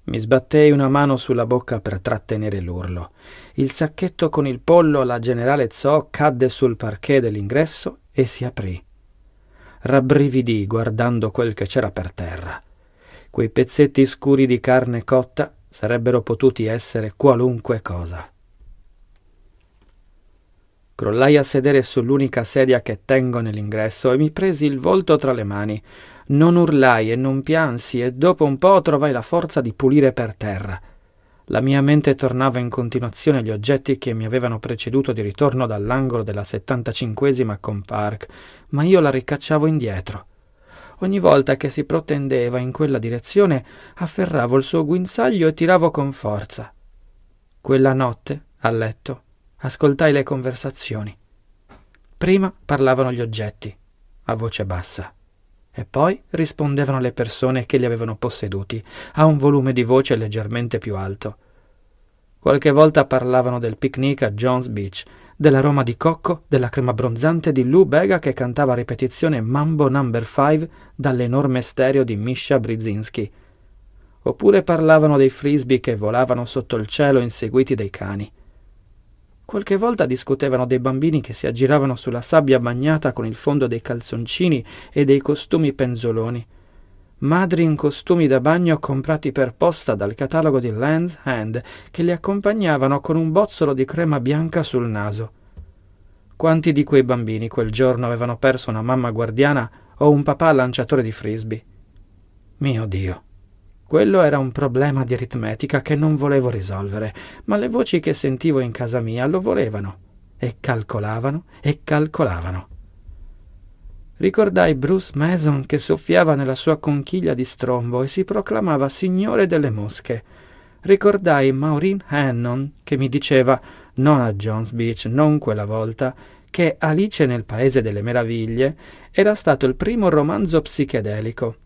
Mi sbattei una mano sulla bocca per trattenere l'urlo. Il sacchetto con il pollo alla generale Zoo cadde sul parquet dell'ingresso e si aprì rabbrividì guardando quel che c'era per terra. Quei pezzetti scuri di carne cotta sarebbero potuti essere qualunque cosa. Crollai a sedere sull'unica sedia che tengo nell'ingresso e mi presi il volto tra le mani. Non urlai e non piansi e dopo un po' trovai la forza di pulire per terra. La mia mente tornava in continuazione agli oggetti che mi avevano preceduto di ritorno dall'angolo della 75 con Park, ma io la ricacciavo indietro. Ogni volta che si protendeva in quella direzione, afferravo il suo guinzaglio e tiravo con forza. Quella notte, a letto, ascoltai le conversazioni. Prima parlavano gli oggetti, a voce bassa. E poi rispondevano le persone che li avevano posseduti, a un volume di voce leggermente più alto. Qualche volta parlavano del picnic a Jones Beach, dell'aroma di cocco, della crema bronzante di Lou Bega che cantava a ripetizione Mambo No. 5 dall'enorme stereo di Misha Brzezinski. Oppure parlavano dei frisbee che volavano sotto il cielo inseguiti dai cani. Qualche volta discutevano dei bambini che si aggiravano sulla sabbia bagnata con il fondo dei calzoncini e dei costumi penzoloni. Madri in costumi da bagno comprati per posta dal catalogo di Land's Hand che li accompagnavano con un bozzolo di crema bianca sul naso. Quanti di quei bambini quel giorno avevano perso una mamma guardiana o un papà lanciatore di frisbee? Mio Dio. Quello era un problema di aritmetica che non volevo risolvere, ma le voci che sentivo in casa mia lo volevano e calcolavano e calcolavano. Ricordai Bruce Mason che soffiava nella sua conchiglia di strombo e si proclamava signore delle mosche. Ricordai Maureen Hannon che mi diceva, non a Jones Beach, non quella volta, che Alice nel Paese delle Meraviglie era stato il primo romanzo psichedelico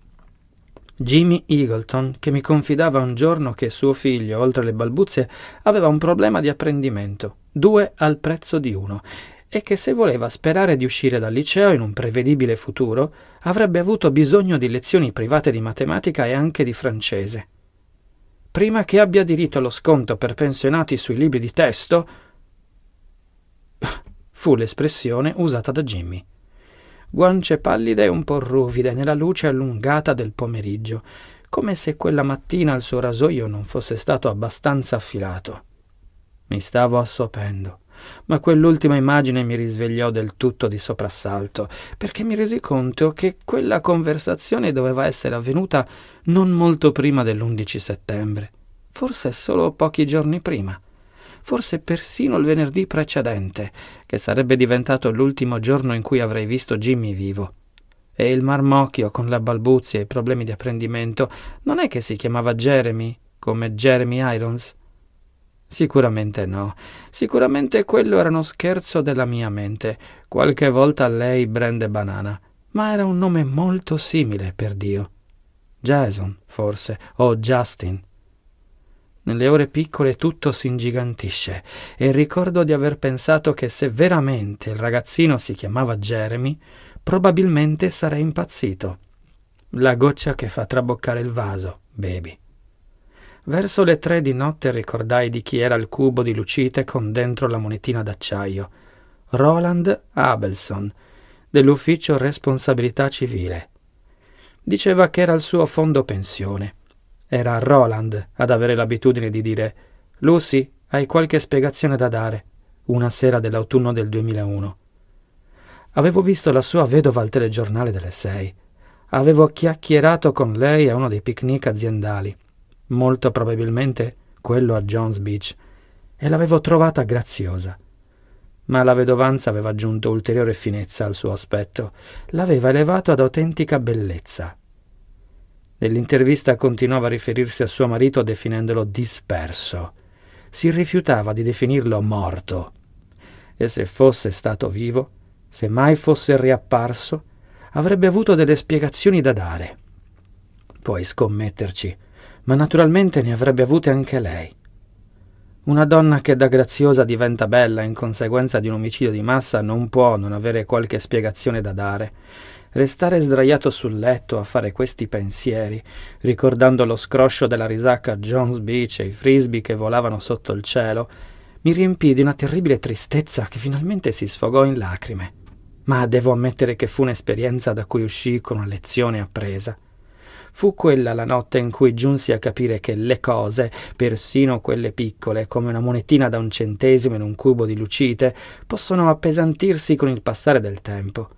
Jimmy Eagleton, che mi confidava un giorno che suo figlio, oltre le balbuzie, aveva un problema di apprendimento, due al prezzo di uno, e che se voleva sperare di uscire dal liceo in un prevedibile futuro, avrebbe avuto bisogno di lezioni private di matematica e anche di francese. Prima che abbia diritto allo sconto per pensionati sui libri di testo, fu l'espressione usata da Jimmy guance pallide e un po' ruvide nella luce allungata del pomeriggio, come se quella mattina il suo rasoio non fosse stato abbastanza affilato. Mi stavo assopendo, ma quell'ultima immagine mi risvegliò del tutto di soprassalto, perché mi resi conto che quella conversazione doveva essere avvenuta non molto prima dell'11 settembre, forse solo pochi giorni prima forse persino il venerdì precedente, che sarebbe diventato l'ultimo giorno in cui avrei visto Jimmy vivo. E il marmocchio con la balbuzia e i problemi di apprendimento non è che si chiamava Jeremy, come Jeremy Irons? Sicuramente no. Sicuramente quello era uno scherzo della mia mente. Qualche volta lei brande banana. Ma era un nome molto simile, per Dio. Jason, forse, o Justin. Nelle ore piccole tutto si ingigantisce e ricordo di aver pensato che se veramente il ragazzino si chiamava Jeremy, probabilmente sarei impazzito. La goccia che fa traboccare il vaso, baby. Verso le tre di notte ricordai di chi era il cubo di lucite con dentro la monetina d'acciaio. Roland Abelson, dell'ufficio responsabilità civile. Diceva che era il suo fondo pensione era Roland ad avere l'abitudine di dire Lucy, hai qualche spiegazione da dare, una sera dell'autunno del 2001. Avevo visto la sua vedova al telegiornale delle sei. Avevo chiacchierato con lei a uno dei picnic aziendali, molto probabilmente quello a Jones Beach, e l'avevo trovata graziosa. Ma la vedovanza aveva aggiunto ulteriore finezza al suo aspetto, l'aveva elevato ad autentica bellezza. Nell'intervista continuava a riferirsi a suo marito definendolo disperso. Si rifiutava di definirlo morto. E se fosse stato vivo, se mai fosse riapparso, avrebbe avuto delle spiegazioni da dare. Puoi scommetterci, ma naturalmente ne avrebbe avute anche lei. Una donna che da graziosa diventa bella in conseguenza di un omicidio di massa non può non avere qualche spiegazione da dare Restare sdraiato sul letto a fare questi pensieri, ricordando lo scroscio della risacca a Jones Beach e i frisbee che volavano sotto il cielo, mi riempì di una terribile tristezza che finalmente si sfogò in lacrime. Ma devo ammettere che fu un'esperienza da cui uscì con una lezione appresa. Fu quella la notte in cui giunsi a capire che le cose, persino quelle piccole, come una monetina da un centesimo in un cubo di lucite, possono appesantirsi con il passare del tempo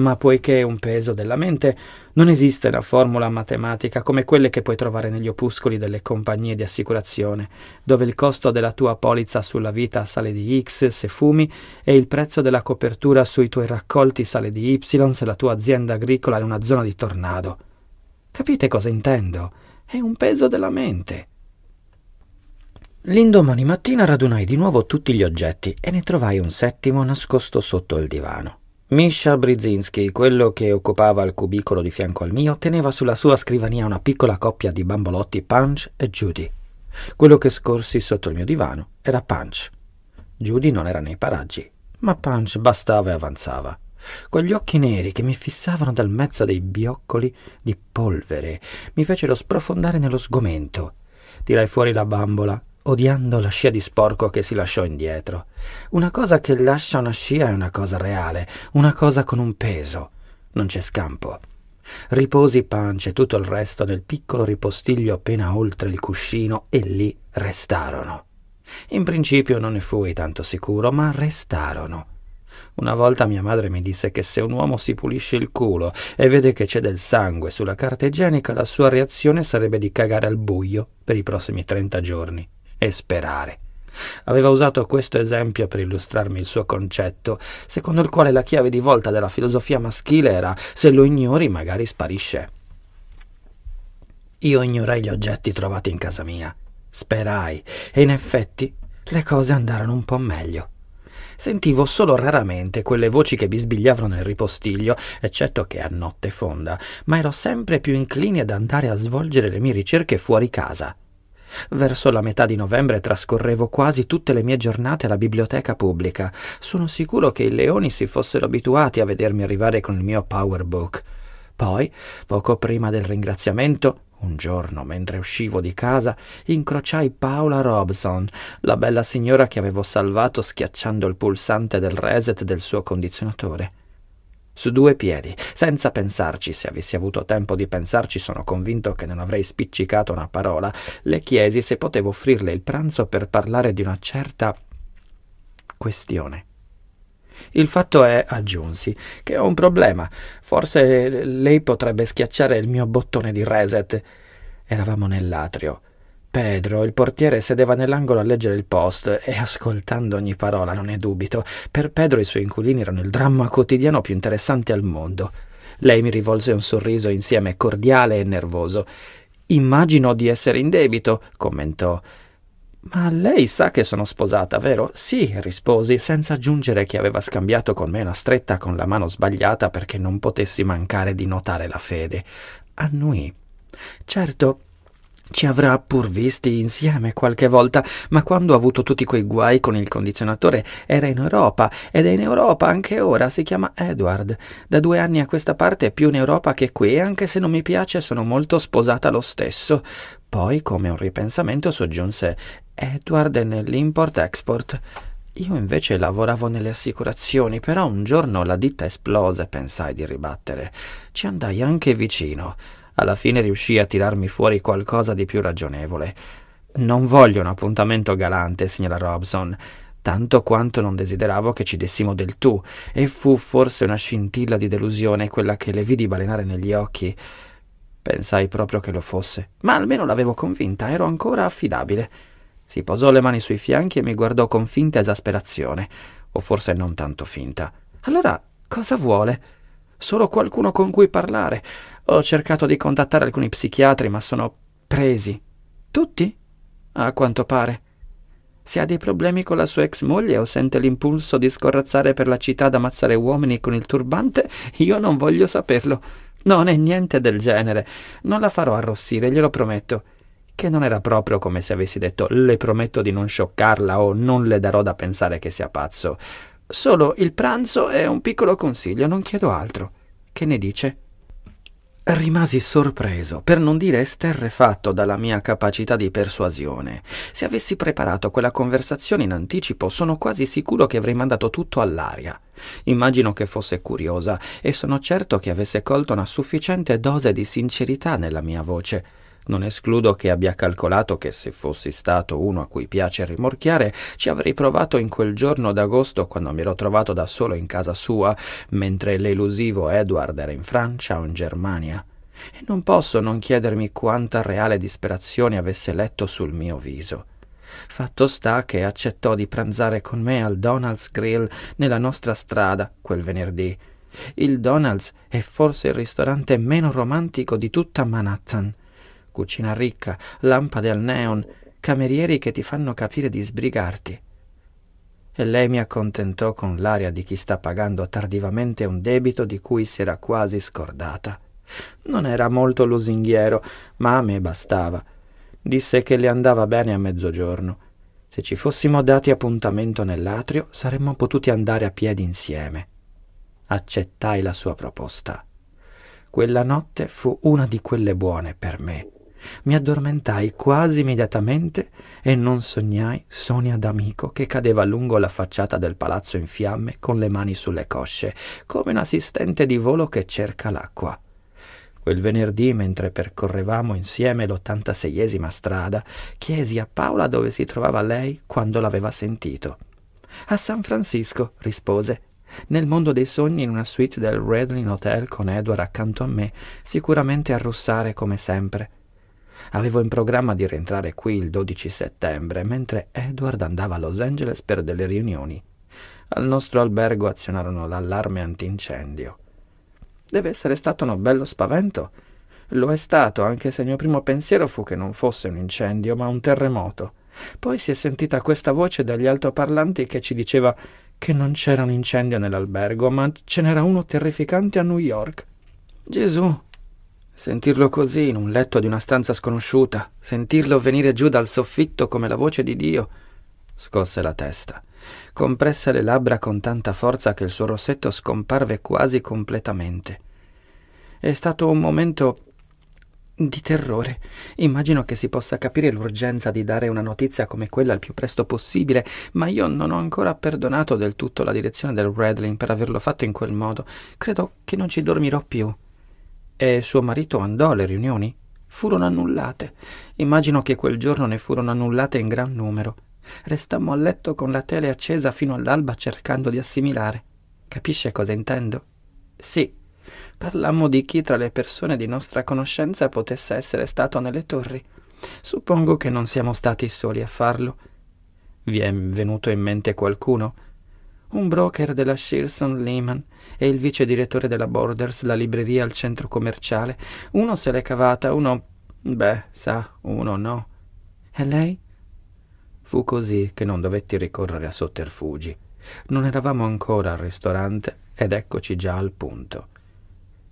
ma poiché è un peso della mente, non esiste una formula matematica come quelle che puoi trovare negli opuscoli delle compagnie di assicurazione, dove il costo della tua polizza sulla vita sale di X se fumi e il prezzo della copertura sui tuoi raccolti sale di Y se la tua azienda agricola è in una zona di tornado. Capite cosa intendo? È un peso della mente. L'indomani mattina radunai di nuovo tutti gli oggetti e ne trovai un settimo nascosto sotto il divano. Misha Brzezinski, quello che occupava il cubicolo di fianco al mio, teneva sulla sua scrivania una piccola coppia di bambolotti Punch e Judy. Quello che scorsi sotto il mio divano era Punch. Judy non era nei paraggi, ma Punch bastava e avanzava. Quegli occhi neri che mi fissavano dal mezzo dei bioccoli di polvere mi fecero sprofondare nello sgomento. Tirai fuori la bambola odiando la scia di sporco che si lasciò indietro. Una cosa che lascia una scia è una cosa reale, una cosa con un peso. Non c'è scampo. Riposi pancia e tutto il resto nel piccolo ripostiglio appena oltre il cuscino e lì restarono. In principio non ne fui tanto sicuro, ma restarono. Una volta mia madre mi disse che se un uomo si pulisce il culo e vede che c'è del sangue sulla carta igienica, la sua reazione sarebbe di cagare al buio per i prossimi 30 giorni e sperare. Aveva usato questo esempio per illustrarmi il suo concetto, secondo il quale la chiave di volta della filosofia maschile era se lo ignori magari sparisce. Io ignorai gli oggetti trovati in casa mia, sperai, e in effetti le cose andarono un po' meglio. Sentivo solo raramente quelle voci che bisbigliavano nel ripostiglio, eccetto che a notte fonda, ma ero sempre più incline ad andare a svolgere le mie ricerche fuori casa. Verso la metà di novembre trascorrevo quasi tutte le mie giornate alla biblioteca pubblica. Sono sicuro che i leoni si fossero abituati a vedermi arrivare con il mio powerbook. Poi, poco prima del ringraziamento, un giorno, mentre uscivo di casa, incrociai Paola Robson, la bella signora che avevo salvato schiacciando il pulsante del reset del suo condizionatore su due piedi, senza pensarci, se avessi avuto tempo di pensarci sono convinto che non avrei spiccicato una parola, le chiesi se potevo offrirle il pranzo per parlare di una certa questione. Il fatto è, aggiunsi, che ho un problema. Forse lei potrebbe schiacciare il mio bottone di reset. Eravamo nell'atrio. Pedro, il portiere, sedeva nell'angolo a leggere il post e ascoltando ogni parola, non ne dubito. Per Pedro i suoi inculini erano il dramma quotidiano più interessante al mondo. Lei mi rivolse un sorriso insieme cordiale e nervoso. Immagino di essere in debito, commentò. Ma lei sa che sono sposata, vero? Sì, risposi, senza aggiungere che aveva scambiato con me una stretta con la mano sbagliata perché non potessi mancare di notare la fede. Annui. Certo, ci avrà pur visti insieme qualche volta, ma quando ha avuto tutti quei guai con il condizionatore era in Europa ed è in Europa anche ora, si chiama Edward. Da due anni a questa parte è più in Europa che qui e anche se non mi piace sono molto sposata lo stesso. Poi, come un ripensamento, soggiunse Edward è nell'import-export. Io invece lavoravo nelle assicurazioni, però un giorno la ditta esplose, pensai di ribattere. Ci andai anche vicino. Alla fine riuscì a tirarmi fuori qualcosa di più ragionevole. Non voglio un appuntamento galante, signora Robson, tanto quanto non desideravo che ci dessimo del tu, e fu forse una scintilla di delusione quella che le vidi balenare negli occhi. Pensai proprio che lo fosse, ma almeno l'avevo convinta, ero ancora affidabile. Si posò le mani sui fianchi e mi guardò con finta esasperazione, o forse non tanto finta. Allora, cosa vuole? Solo qualcuno con cui parlare, ho cercato di contattare alcuni psichiatri, ma sono presi. Tutti? A quanto pare. Se ha dei problemi con la sua ex moglie o sente l'impulso di scorrazzare per la città ad ammazzare uomini con il turbante, io non voglio saperlo. Non è niente del genere. Non la farò arrossire, glielo prometto. Che non era proprio come se avessi detto le prometto di non scioccarla o non le darò da pensare che sia pazzo. Solo il pranzo è un piccolo consiglio, non chiedo altro. Che ne dice? Rimasi sorpreso, per non dire esterrefatto dalla mia capacità di persuasione. Se avessi preparato quella conversazione in anticipo, sono quasi sicuro che avrei mandato tutto all'aria. Immagino che fosse curiosa e sono certo che avesse colto una sufficiente dose di sincerità nella mia voce. Non escludo che abbia calcolato che se fossi stato uno a cui piace rimorchiare, ci avrei provato in quel giorno d'agosto quando mi ero trovato da solo in casa sua, mentre l'elusivo Edward era in Francia o in Germania. E non posso non chiedermi quanta reale disperazione avesse letto sul mio viso. Fatto sta che accettò di pranzare con me al Donald's Grill nella nostra strada quel venerdì. Il Donald's è forse il ristorante meno romantico di tutta Manhattan cucina ricca, lampade al neon, camerieri che ti fanno capire di sbrigarti. E lei mi accontentò con l'aria di chi sta pagando tardivamente un debito di cui si era quasi scordata. Non era molto lusinghiero, ma a me bastava. Disse che le andava bene a mezzogiorno. Se ci fossimo dati appuntamento nell'atrio, saremmo potuti andare a piedi insieme. Accettai la sua proposta. Quella notte fu una di quelle buone per me. Mi addormentai quasi immediatamente e non sognai Sonia d'amico che cadeva lungo la facciata del palazzo in fiamme con le mani sulle cosce, come un assistente di volo che cerca l'acqua. Quel venerdì, mentre percorrevamo insieme l'ottantaseiesima strada, chiesi a Paola dove si trovava lei quando l'aveva sentito. A San Francisco, rispose. Nel mondo dei sogni, in una suite del Redlin Hotel con Edward accanto a me, sicuramente a russare come sempre, Avevo in programma di rientrare qui il 12 settembre, mentre Edward andava a Los Angeles per delle riunioni. Al nostro albergo azionarono l'allarme antincendio. Deve essere stato uno bello spavento. Lo è stato, anche se il mio primo pensiero fu che non fosse un incendio, ma un terremoto. Poi si è sentita questa voce dagli altoparlanti che ci diceva che non c'era un incendio nell'albergo, ma ce n'era uno terrificante a New York. Gesù, Sentirlo così, in un letto di una stanza sconosciuta, sentirlo venire giù dal soffitto come la voce di Dio. Scosse la testa, compresse le labbra con tanta forza che il suo rossetto scomparve quasi completamente. È stato un momento di terrore. Immagino che si possa capire l'urgenza di dare una notizia come quella il più presto possibile, ma io non ho ancora perdonato del tutto la direzione del Redling per averlo fatto in quel modo. Credo che non ci dormirò più e suo marito andò alle riunioni. Furono annullate. Immagino che quel giorno ne furono annullate in gran numero. Restammo a letto con la tele accesa fino all'alba cercando di assimilare. Capisce cosa intendo? Sì. Parlammo di chi tra le persone di nostra conoscenza potesse essere stato nelle torri. Suppongo che non siamo stati soli a farlo. Vi è venuto in mente qualcuno? un broker della Shearson Lehman e il vice direttore della Borders, la libreria al centro commerciale. Uno se l'è cavata, uno... beh, sa, uno no. E lei? Fu così che non dovetti ricorrere a sotterfugi. Non eravamo ancora al ristorante ed eccoci già al punto.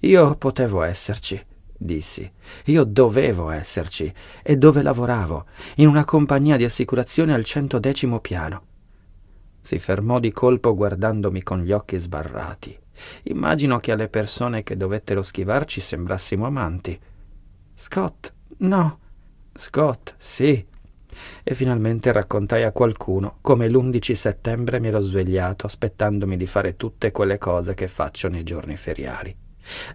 Io potevo esserci, dissi. Io dovevo esserci e dove lavoravo, in una compagnia di assicurazione al centodecimo piano. Si fermò di colpo guardandomi con gli occhi sbarrati. Immagino che alle persone che dovettero schivarci sembrassimo amanti. Scott, no. Scott, sì. E finalmente raccontai a qualcuno come l'11 settembre mi ero svegliato aspettandomi di fare tutte quelle cose che faccio nei giorni feriali.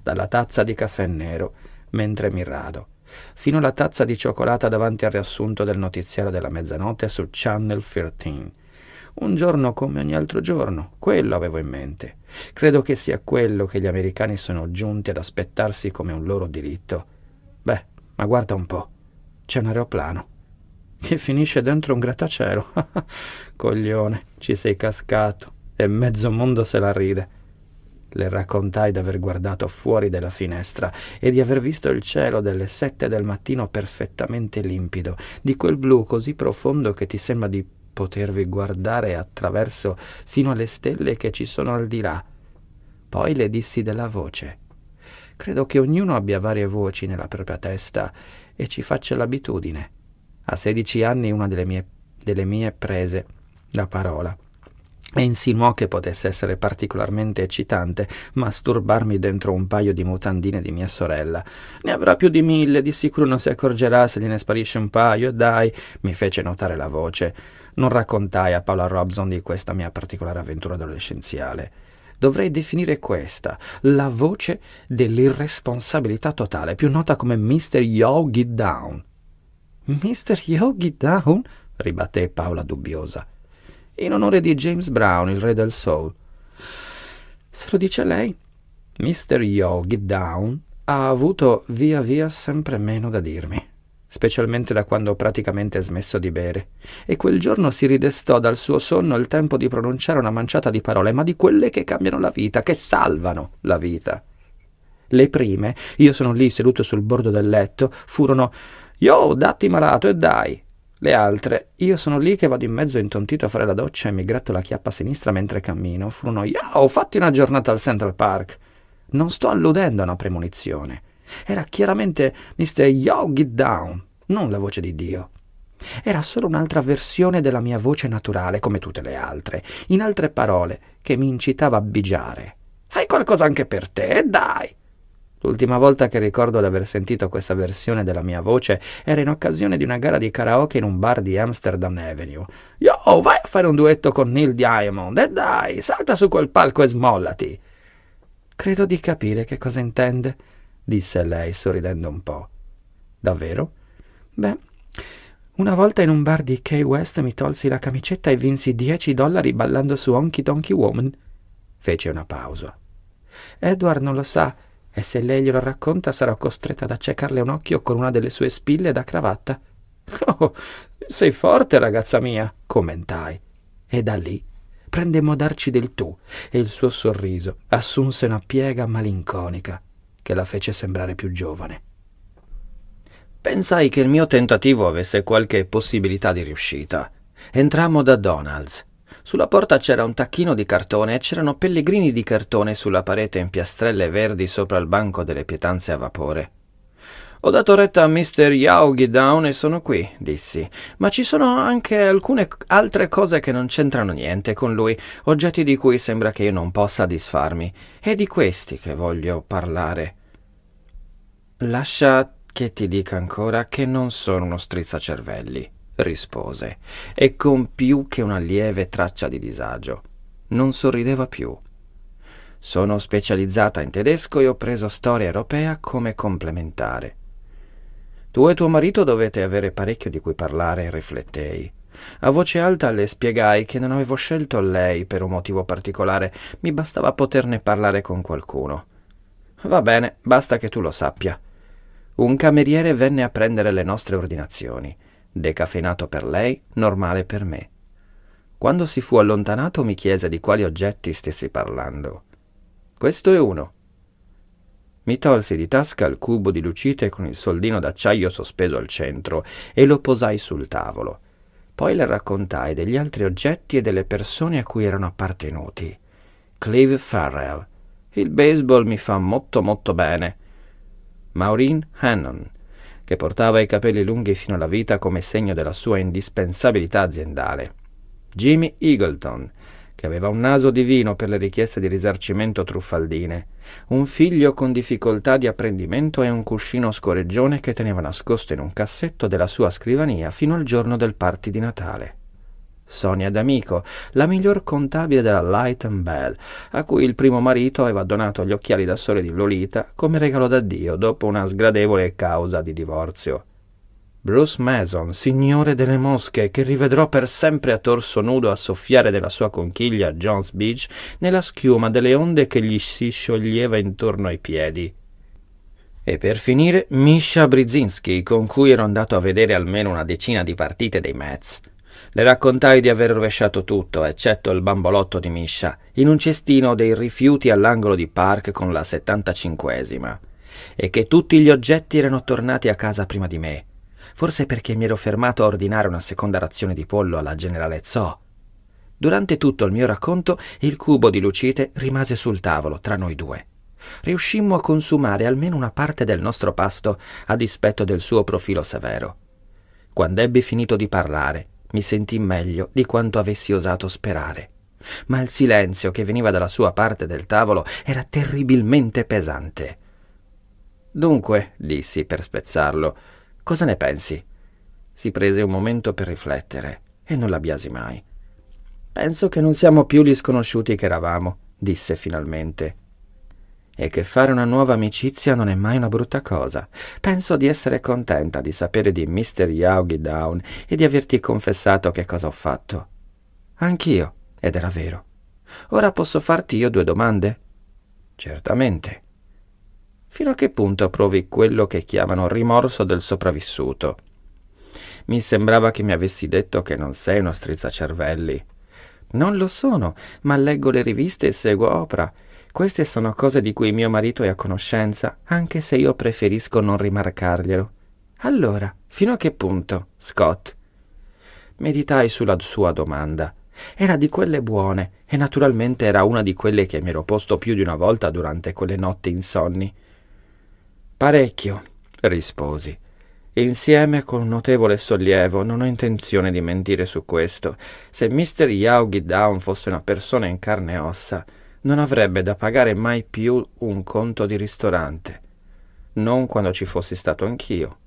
Dalla tazza di caffè nero, mentre mi rado, fino alla tazza di cioccolata davanti al riassunto del notiziario della mezzanotte su Channel 13 un giorno come ogni altro giorno, quello avevo in mente. Credo che sia quello che gli americani sono giunti ad aspettarsi come un loro diritto. Beh, ma guarda un po', c'è un aeroplano che finisce dentro un grattacielo. Coglione, ci sei cascato e mezzo mondo se la ride. Le raccontai d'aver guardato fuori della finestra e di aver visto il cielo delle sette del mattino perfettamente limpido, di quel blu così profondo che ti sembra di potervi guardare attraverso fino alle stelle che ci sono al di là. Poi le dissi della voce. Credo che ognuno abbia varie voci nella propria testa e ci faccia l'abitudine. A 16 anni una delle mie, delle mie prese la parola e insinuò che potesse essere particolarmente eccitante masturbarmi dentro un paio di mutandine di mia sorella. Ne avrà più di mille, di sicuro non si accorgerà se gliene sparisce un paio, dai, mi fece notare la voce. Non raccontai a Paola Robson di questa mia particolare avventura adolescenziale. Dovrei definire questa la voce dell'irresponsabilità totale, più nota come Mr. Yogi Down. Mr. Yogi Down? ribatté Paola dubbiosa. In onore di James Brown, il re del soul. Se lo dice lei, Mr. Yogi Down ha avuto via via sempre meno da dirmi specialmente da quando praticamente smesso di bere, e quel giorno si ridestò dal suo sonno il tempo di pronunciare una manciata di parole, ma di quelle che cambiano la vita, che salvano la vita. Le prime, io sono lì seduto sul bordo del letto, furono Yo, datti malato e dai. Le altre, io sono lì che vado in mezzo intontito a fare la doccia e mi gratto la chiappa sinistra mentre cammino, furono Yo, fatti una giornata al Central Park. Non sto alludendo a una premonizione era chiaramente Mr. Yo Get Down, non la voce di Dio. Era solo un'altra versione della mia voce naturale, come tutte le altre, in altre parole, che mi incitava a bigiare. Fai qualcosa anche per te, dai! L'ultima volta che ricordo di aver sentito questa versione della mia voce era in occasione di una gara di karaoke in un bar di Amsterdam Avenue. Yo, vai a fare un duetto con Neil Diamond e dai, salta su quel palco e smollati. Credo di capire che cosa intende disse lei sorridendo un po'. Davvero? Beh, una volta in un bar di Key West mi tolsi la camicetta e vinsi dieci dollari ballando su Honky Donkey Woman. Fece una pausa. Edward non lo sa, e se lei glielo racconta sarò costretta ad accecarle un occhio con una delle sue spille da cravatta. Oh, sei forte, ragazza mia, commentai. E da lì prendemmo a darci del tu, e il suo sorriso assunse una piega malinconica che la fece sembrare più giovane. Pensai che il mio tentativo avesse qualche possibilità di riuscita. Entrammo da Donald's. Sulla porta c'era un tacchino di cartone e c'erano pellegrini di cartone sulla parete in piastrelle verdi sopra il banco delle pietanze a vapore. Ho dato retta a Mr. Yaogi Down e sono qui, dissi, ma ci sono anche alcune altre cose che non c'entrano niente con lui, oggetti di cui sembra che io non possa disfarmi. È di questi che voglio parlare. Lascia che ti dica ancora che non sono uno strizzacervelli, rispose, e con più che una lieve traccia di disagio. Non sorrideva più. Sono specializzata in tedesco e ho preso storia europea come complementare. Tu e tuo marito dovete avere parecchio di cui parlare, riflettei. A voce alta le spiegai che non avevo scelto lei per un motivo particolare, mi bastava poterne parlare con qualcuno. Va bene, basta che tu lo sappia. Un cameriere venne a prendere le nostre ordinazioni, Decafenato per lei, normale per me. Quando si fu allontanato mi chiese di quali oggetti stessi parlando. Questo è uno, mi tolsi di tasca il cubo di lucite con il soldino d'acciaio sospeso al centro e lo posai sul tavolo. Poi le raccontai degli altri oggetti e delle persone a cui erano appartenuti. Clive Farrell. Il baseball mi fa molto molto bene. Maureen Hannon, che portava i capelli lunghi fino alla vita come segno della sua indispensabilità aziendale. Jimmy Eagleton, che aveva un naso divino per le richieste di risarcimento truffaldine, un figlio con difficoltà di apprendimento e un cuscino scoreggione che teneva nascosto in un cassetto della sua scrivania fino al giorno del party di Natale. Sonia D'Amico, la miglior contabile della Light and Bell, a cui il primo marito aveva donato gli occhiali da sole di Lolita come regalo d'addio dopo una sgradevole causa di divorzio. Bruce Mason, signore delle mosche, che rivedrò per sempre a torso nudo a soffiare della sua conchiglia a Jones Beach nella schiuma delle onde che gli si scioglieva intorno ai piedi. E per finire Misha Brzezinski, con cui ero andato a vedere almeno una decina di partite dei Mets. Le raccontai di aver rovesciato tutto, eccetto il bambolotto di Misha, in un cestino dei rifiuti all'angolo di Park con la 75esima, e che tutti gli oggetti erano tornati a casa prima di me, forse perché mi ero fermato a ordinare una seconda razione di pollo alla generale Zoo. Durante tutto il mio racconto il cubo di lucite rimase sul tavolo tra noi due. Riuscimmo a consumare almeno una parte del nostro pasto a dispetto del suo profilo severo. Quando ebbi finito di parlare, mi sentì meglio di quanto avessi osato sperare. Ma il silenzio che veniva dalla sua parte del tavolo era terribilmente pesante. Dunque, dissi per spezzarlo, Cosa ne pensi? Si prese un momento per riflettere e non la mai. Penso che non siamo più gli sconosciuti che eravamo, disse finalmente. E che fare una nuova amicizia non è mai una brutta cosa. Penso di essere contenta di sapere di Mr. Yaugi Down e di averti confessato che cosa ho fatto. Anch'io, ed era vero. Ora posso farti io due domande? Certamente fino a che punto provi quello che chiamano rimorso del sopravvissuto. Mi sembrava che mi avessi detto che non sei uno strizzacervelli. Non lo sono, ma leggo le riviste e seguo opera. Queste sono cose di cui mio marito è a conoscenza, anche se io preferisco non rimarcarglielo. Allora, fino a che punto, Scott? Meditai sulla sua domanda. Era di quelle buone, e naturalmente era una di quelle che mi ero posto più di una volta durante quelle notti insonni. Parecchio, risposi. Insieme con un notevole sollievo, non ho intenzione di mentire su questo. Se Mr. Yaugi Down fosse una persona in carne e ossa, non avrebbe da pagare mai più un conto di ristorante. Non quando ci fossi stato anch'io.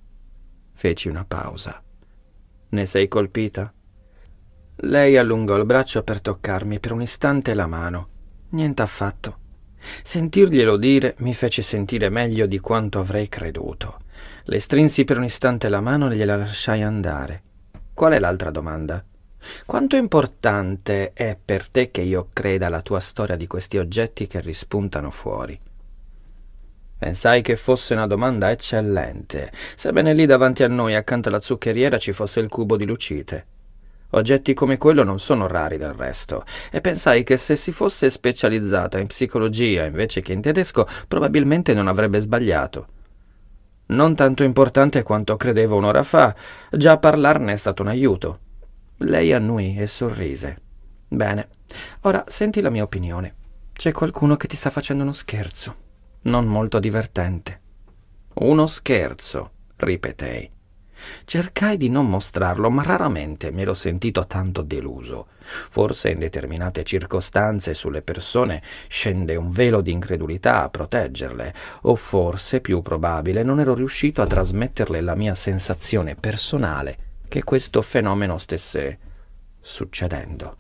Feci una pausa. Ne sei colpita? Lei allungò il braccio per toccarmi per un istante la mano. Niente affatto. Sentirglielo dire mi fece sentire meglio di quanto avrei creduto. Le strinsi per un istante la mano e gliela lasciai andare. Qual è l'altra domanda? Quanto importante è per te che io creda alla tua storia di questi oggetti che rispuntano fuori? Pensai che fosse una domanda eccellente, sebbene lì davanti a noi, accanto alla zuccheriera, ci fosse il cubo di lucite. Oggetti come quello non sono rari del resto, e pensai che se si fosse specializzata in psicologia invece che in tedesco, probabilmente non avrebbe sbagliato. Non tanto importante quanto credevo un'ora fa, già parlarne è stato un aiuto. Lei annui e sorrise. Bene, ora senti la mia opinione. C'è qualcuno che ti sta facendo uno scherzo. Non molto divertente. Uno scherzo, ripetei. Cercai di non mostrarlo, ma raramente mi ero sentito tanto deluso. Forse in determinate circostanze sulle persone scende un velo di incredulità a proteggerle, o forse, più probabile, non ero riuscito a trasmetterle la mia sensazione personale che questo fenomeno stesse succedendo.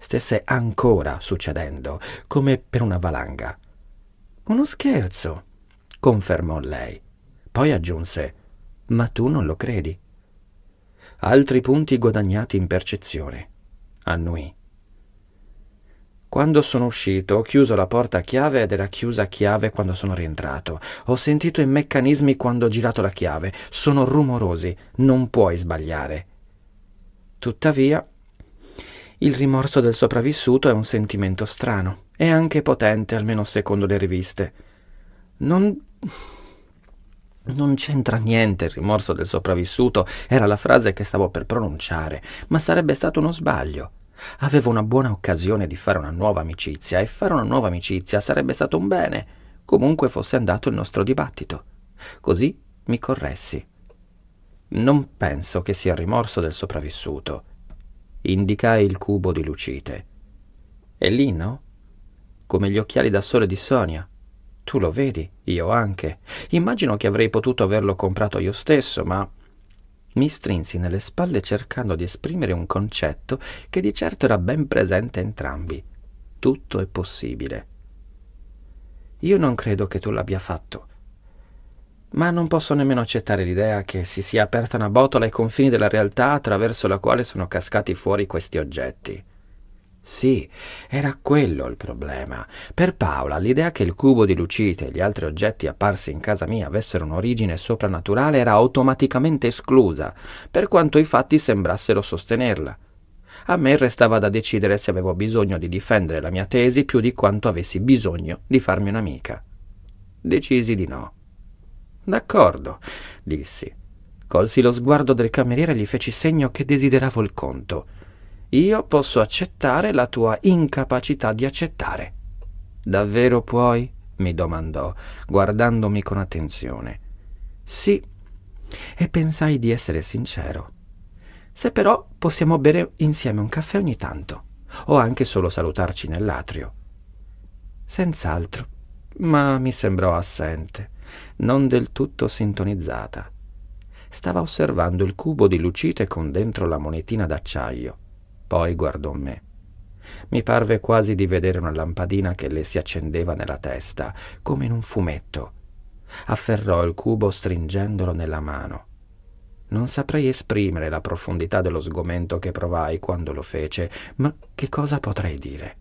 Stesse ancora succedendo, come per una valanga. Uno scherzo, confermò lei. Poi aggiunse ma tu non lo credi. Altri punti guadagnati in percezione. Annui. Quando sono uscito ho chiuso la porta a chiave ed era chiusa a chiave quando sono rientrato. Ho sentito i meccanismi quando ho girato la chiave. Sono rumorosi, non puoi sbagliare. Tuttavia, il rimorso del sopravvissuto è un sentimento strano e anche potente, almeno secondo le riviste. Non non c'entra niente il rimorso del sopravvissuto, era la frase che stavo per pronunciare, ma sarebbe stato uno sbaglio. Avevo una buona occasione di fare una nuova amicizia e fare una nuova amicizia sarebbe stato un bene, comunque fosse andato il nostro dibattito. Così mi corressi. Non penso che sia il rimorso del sopravvissuto. Indicai il cubo di lucite. È lì, no? Come gli occhiali da sole di Sonia. Tu lo vedi, io anche. Immagino che avrei potuto averlo comprato io stesso, ma... Mi strinsi nelle spalle cercando di esprimere un concetto che di certo era ben presente a entrambi. Tutto è possibile. Io non credo che tu l'abbia fatto. Ma non posso nemmeno accettare l'idea che si sia aperta una botola ai confini della realtà attraverso la quale sono cascati fuori questi oggetti. Sì, era quello il problema. Per Paola l'idea che il cubo di lucite e gli altri oggetti apparsi in casa mia avessero un'origine soprannaturale era automaticamente esclusa, per quanto i fatti sembrassero sostenerla. A me restava da decidere se avevo bisogno di difendere la mia tesi più di quanto avessi bisogno di farmi un'amica. Decisi di no. D'accordo, dissi. Colsi lo sguardo del cameriere e gli feci segno che desideravo il conto io posso accettare la tua incapacità di accettare. Davvero puoi? mi domandò, guardandomi con attenzione. Sì, e pensai di essere sincero. Se però possiamo bere insieme un caffè ogni tanto, o anche solo salutarci nell'atrio. Senz'altro, ma mi sembrò assente, non del tutto sintonizzata. Stava osservando il cubo di lucite con dentro la monetina d'acciaio poi guardò me. Mi parve quasi di vedere una lampadina che le si accendeva nella testa, come in un fumetto. Afferrò il cubo stringendolo nella mano. Non saprei esprimere la profondità dello sgomento che provai quando lo fece, ma che cosa potrei dire?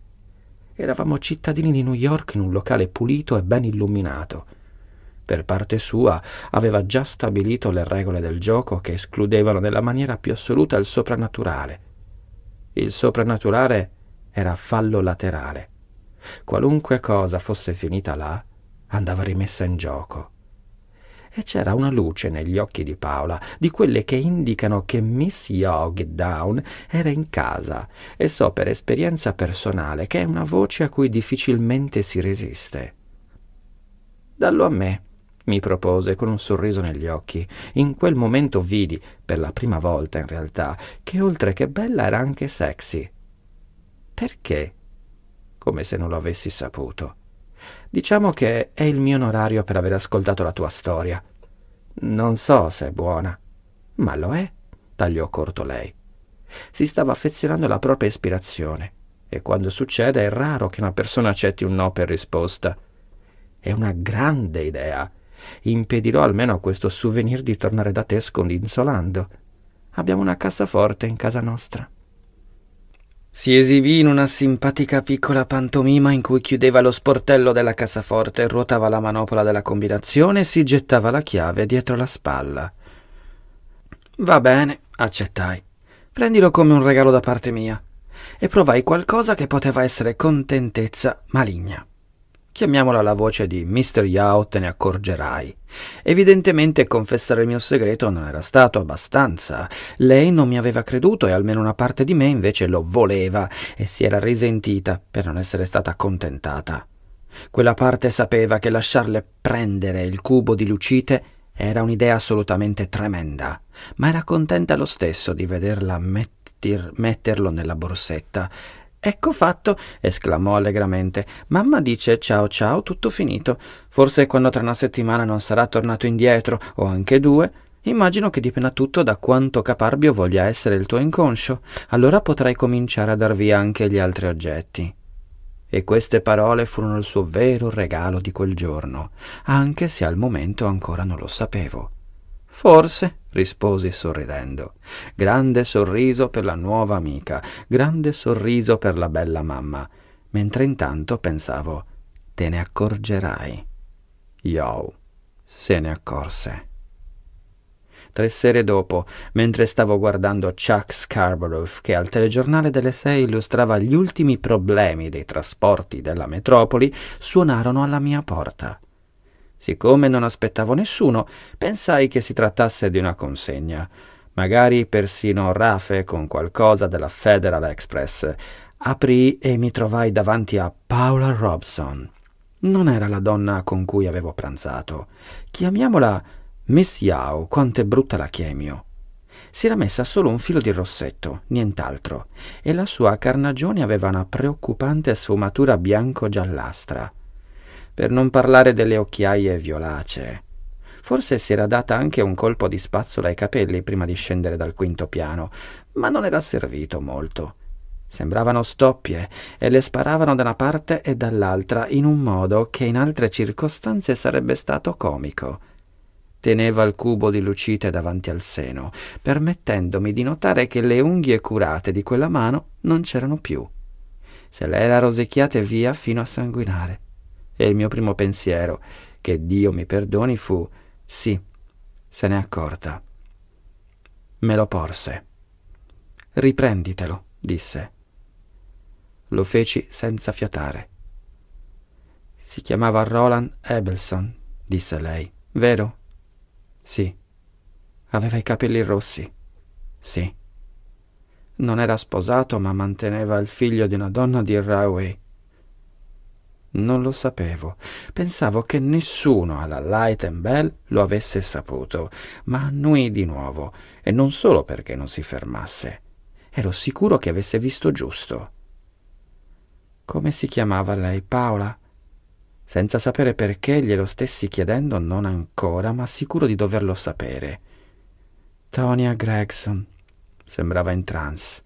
Eravamo cittadini di New York in un locale pulito e ben illuminato. Per parte sua aveva già stabilito le regole del gioco che escludevano nella maniera più assoluta il soprannaturale. Il soprannaturale era fallo laterale. Qualunque cosa fosse finita là, andava rimessa in gioco. E c'era una luce negli occhi di Paola, di quelle che indicano che Miss Yog Down era in casa, e so per esperienza personale che è una voce a cui difficilmente si resiste. Dallo a me, mi propose con un sorriso negli occhi. In quel momento vidi, per la prima volta in realtà, che oltre che bella era anche sexy. Perché? Come se non lo avessi saputo. Diciamo che è il mio onorario per aver ascoltato la tua storia. Non so se è buona, ma lo è, tagliò corto lei. Si stava affezionando alla propria ispirazione, e quando succede è raro che una persona accetti un no per risposta. È una grande idea Impedirò almeno a questo souvenir di tornare da te scondinzolando. Abbiamo una cassaforte in casa nostra. Si esibì in una simpatica piccola pantomima in cui chiudeva lo sportello della cassaforte, ruotava la manopola della combinazione e si gettava la chiave dietro la spalla. Va bene, accettai. Prendilo come un regalo da parte mia. E provai qualcosa che poteva essere contentezza maligna. Chiamiamola la voce di Mr. Yao, te ne accorgerai. Evidentemente confessare il mio segreto non era stato abbastanza. Lei non mi aveva creduto e almeno una parte di me invece lo voleva e si era risentita per non essere stata accontentata. Quella parte sapeva che lasciarle prendere il cubo di lucite era un'idea assolutamente tremenda, ma era contenta lo stesso di vederla metterlo nella borsetta Ecco fatto, esclamò allegramente. Mamma dice ciao ciao, tutto finito. Forse quando tra una settimana non sarà tornato indietro, o anche due, Immagino che dipenda tutto da quanto caparbio voglia essere il tuo inconscio, allora potrai cominciare a dar via anche gli altri oggetti. E queste parole furono il suo vero regalo di quel giorno, anche se al momento ancora non lo sapevo. Forse, risposi sorridendo. Grande sorriso per la nuova amica, grande sorriso per la bella mamma, mentre intanto pensavo, te ne accorgerai. Yo, se ne accorse. Tre sere dopo, mentre stavo guardando Chuck Scarborough che al telegiornale delle sei illustrava gli ultimi problemi dei trasporti della metropoli, suonarono alla mia porta. Siccome non aspettavo nessuno, pensai che si trattasse di una consegna. Magari persino Rafe con qualcosa della Federal Express. Aprì e mi trovai davanti a Paula Robson. Non era la donna con cui avevo pranzato. Chiamiamola Miss Yao, quanto è brutta la chemio. Si era messa solo un filo di rossetto, nient'altro, e la sua carnagione aveva una preoccupante sfumatura bianco-giallastra per non parlare delle occhiaie violacee. Forse si era data anche un colpo di spazzola ai capelli prima di scendere dal quinto piano, ma non era servito molto. Sembravano stoppie e le sparavano da una parte e dall'altra in un modo che in altre circostanze sarebbe stato comico teneva il cubo di lucite davanti al seno, permettendomi di notare che le unghie curate di quella mano non c'erano più. Se le era rosicchiate via fino a sanguinare e il mio primo pensiero, che Dio mi perdoni, fu sì, se n'è accorta. Me lo porse. Riprenditelo, disse. Lo feci senza fiatare. Si chiamava Roland Ebelson, disse lei, vero? Sì. Aveva i capelli rossi. Sì. Non era sposato, ma manteneva il figlio di una donna di Rahway. Non lo sapevo. Pensavo che nessuno alla Light and Bell lo avesse saputo, ma annui di nuovo, e non solo perché non si fermasse. Ero sicuro che avesse visto giusto. Come si chiamava lei, Paola? Senza sapere perché glielo stessi chiedendo, non ancora, ma sicuro di doverlo sapere. Tonia Gregson. Sembrava in trance.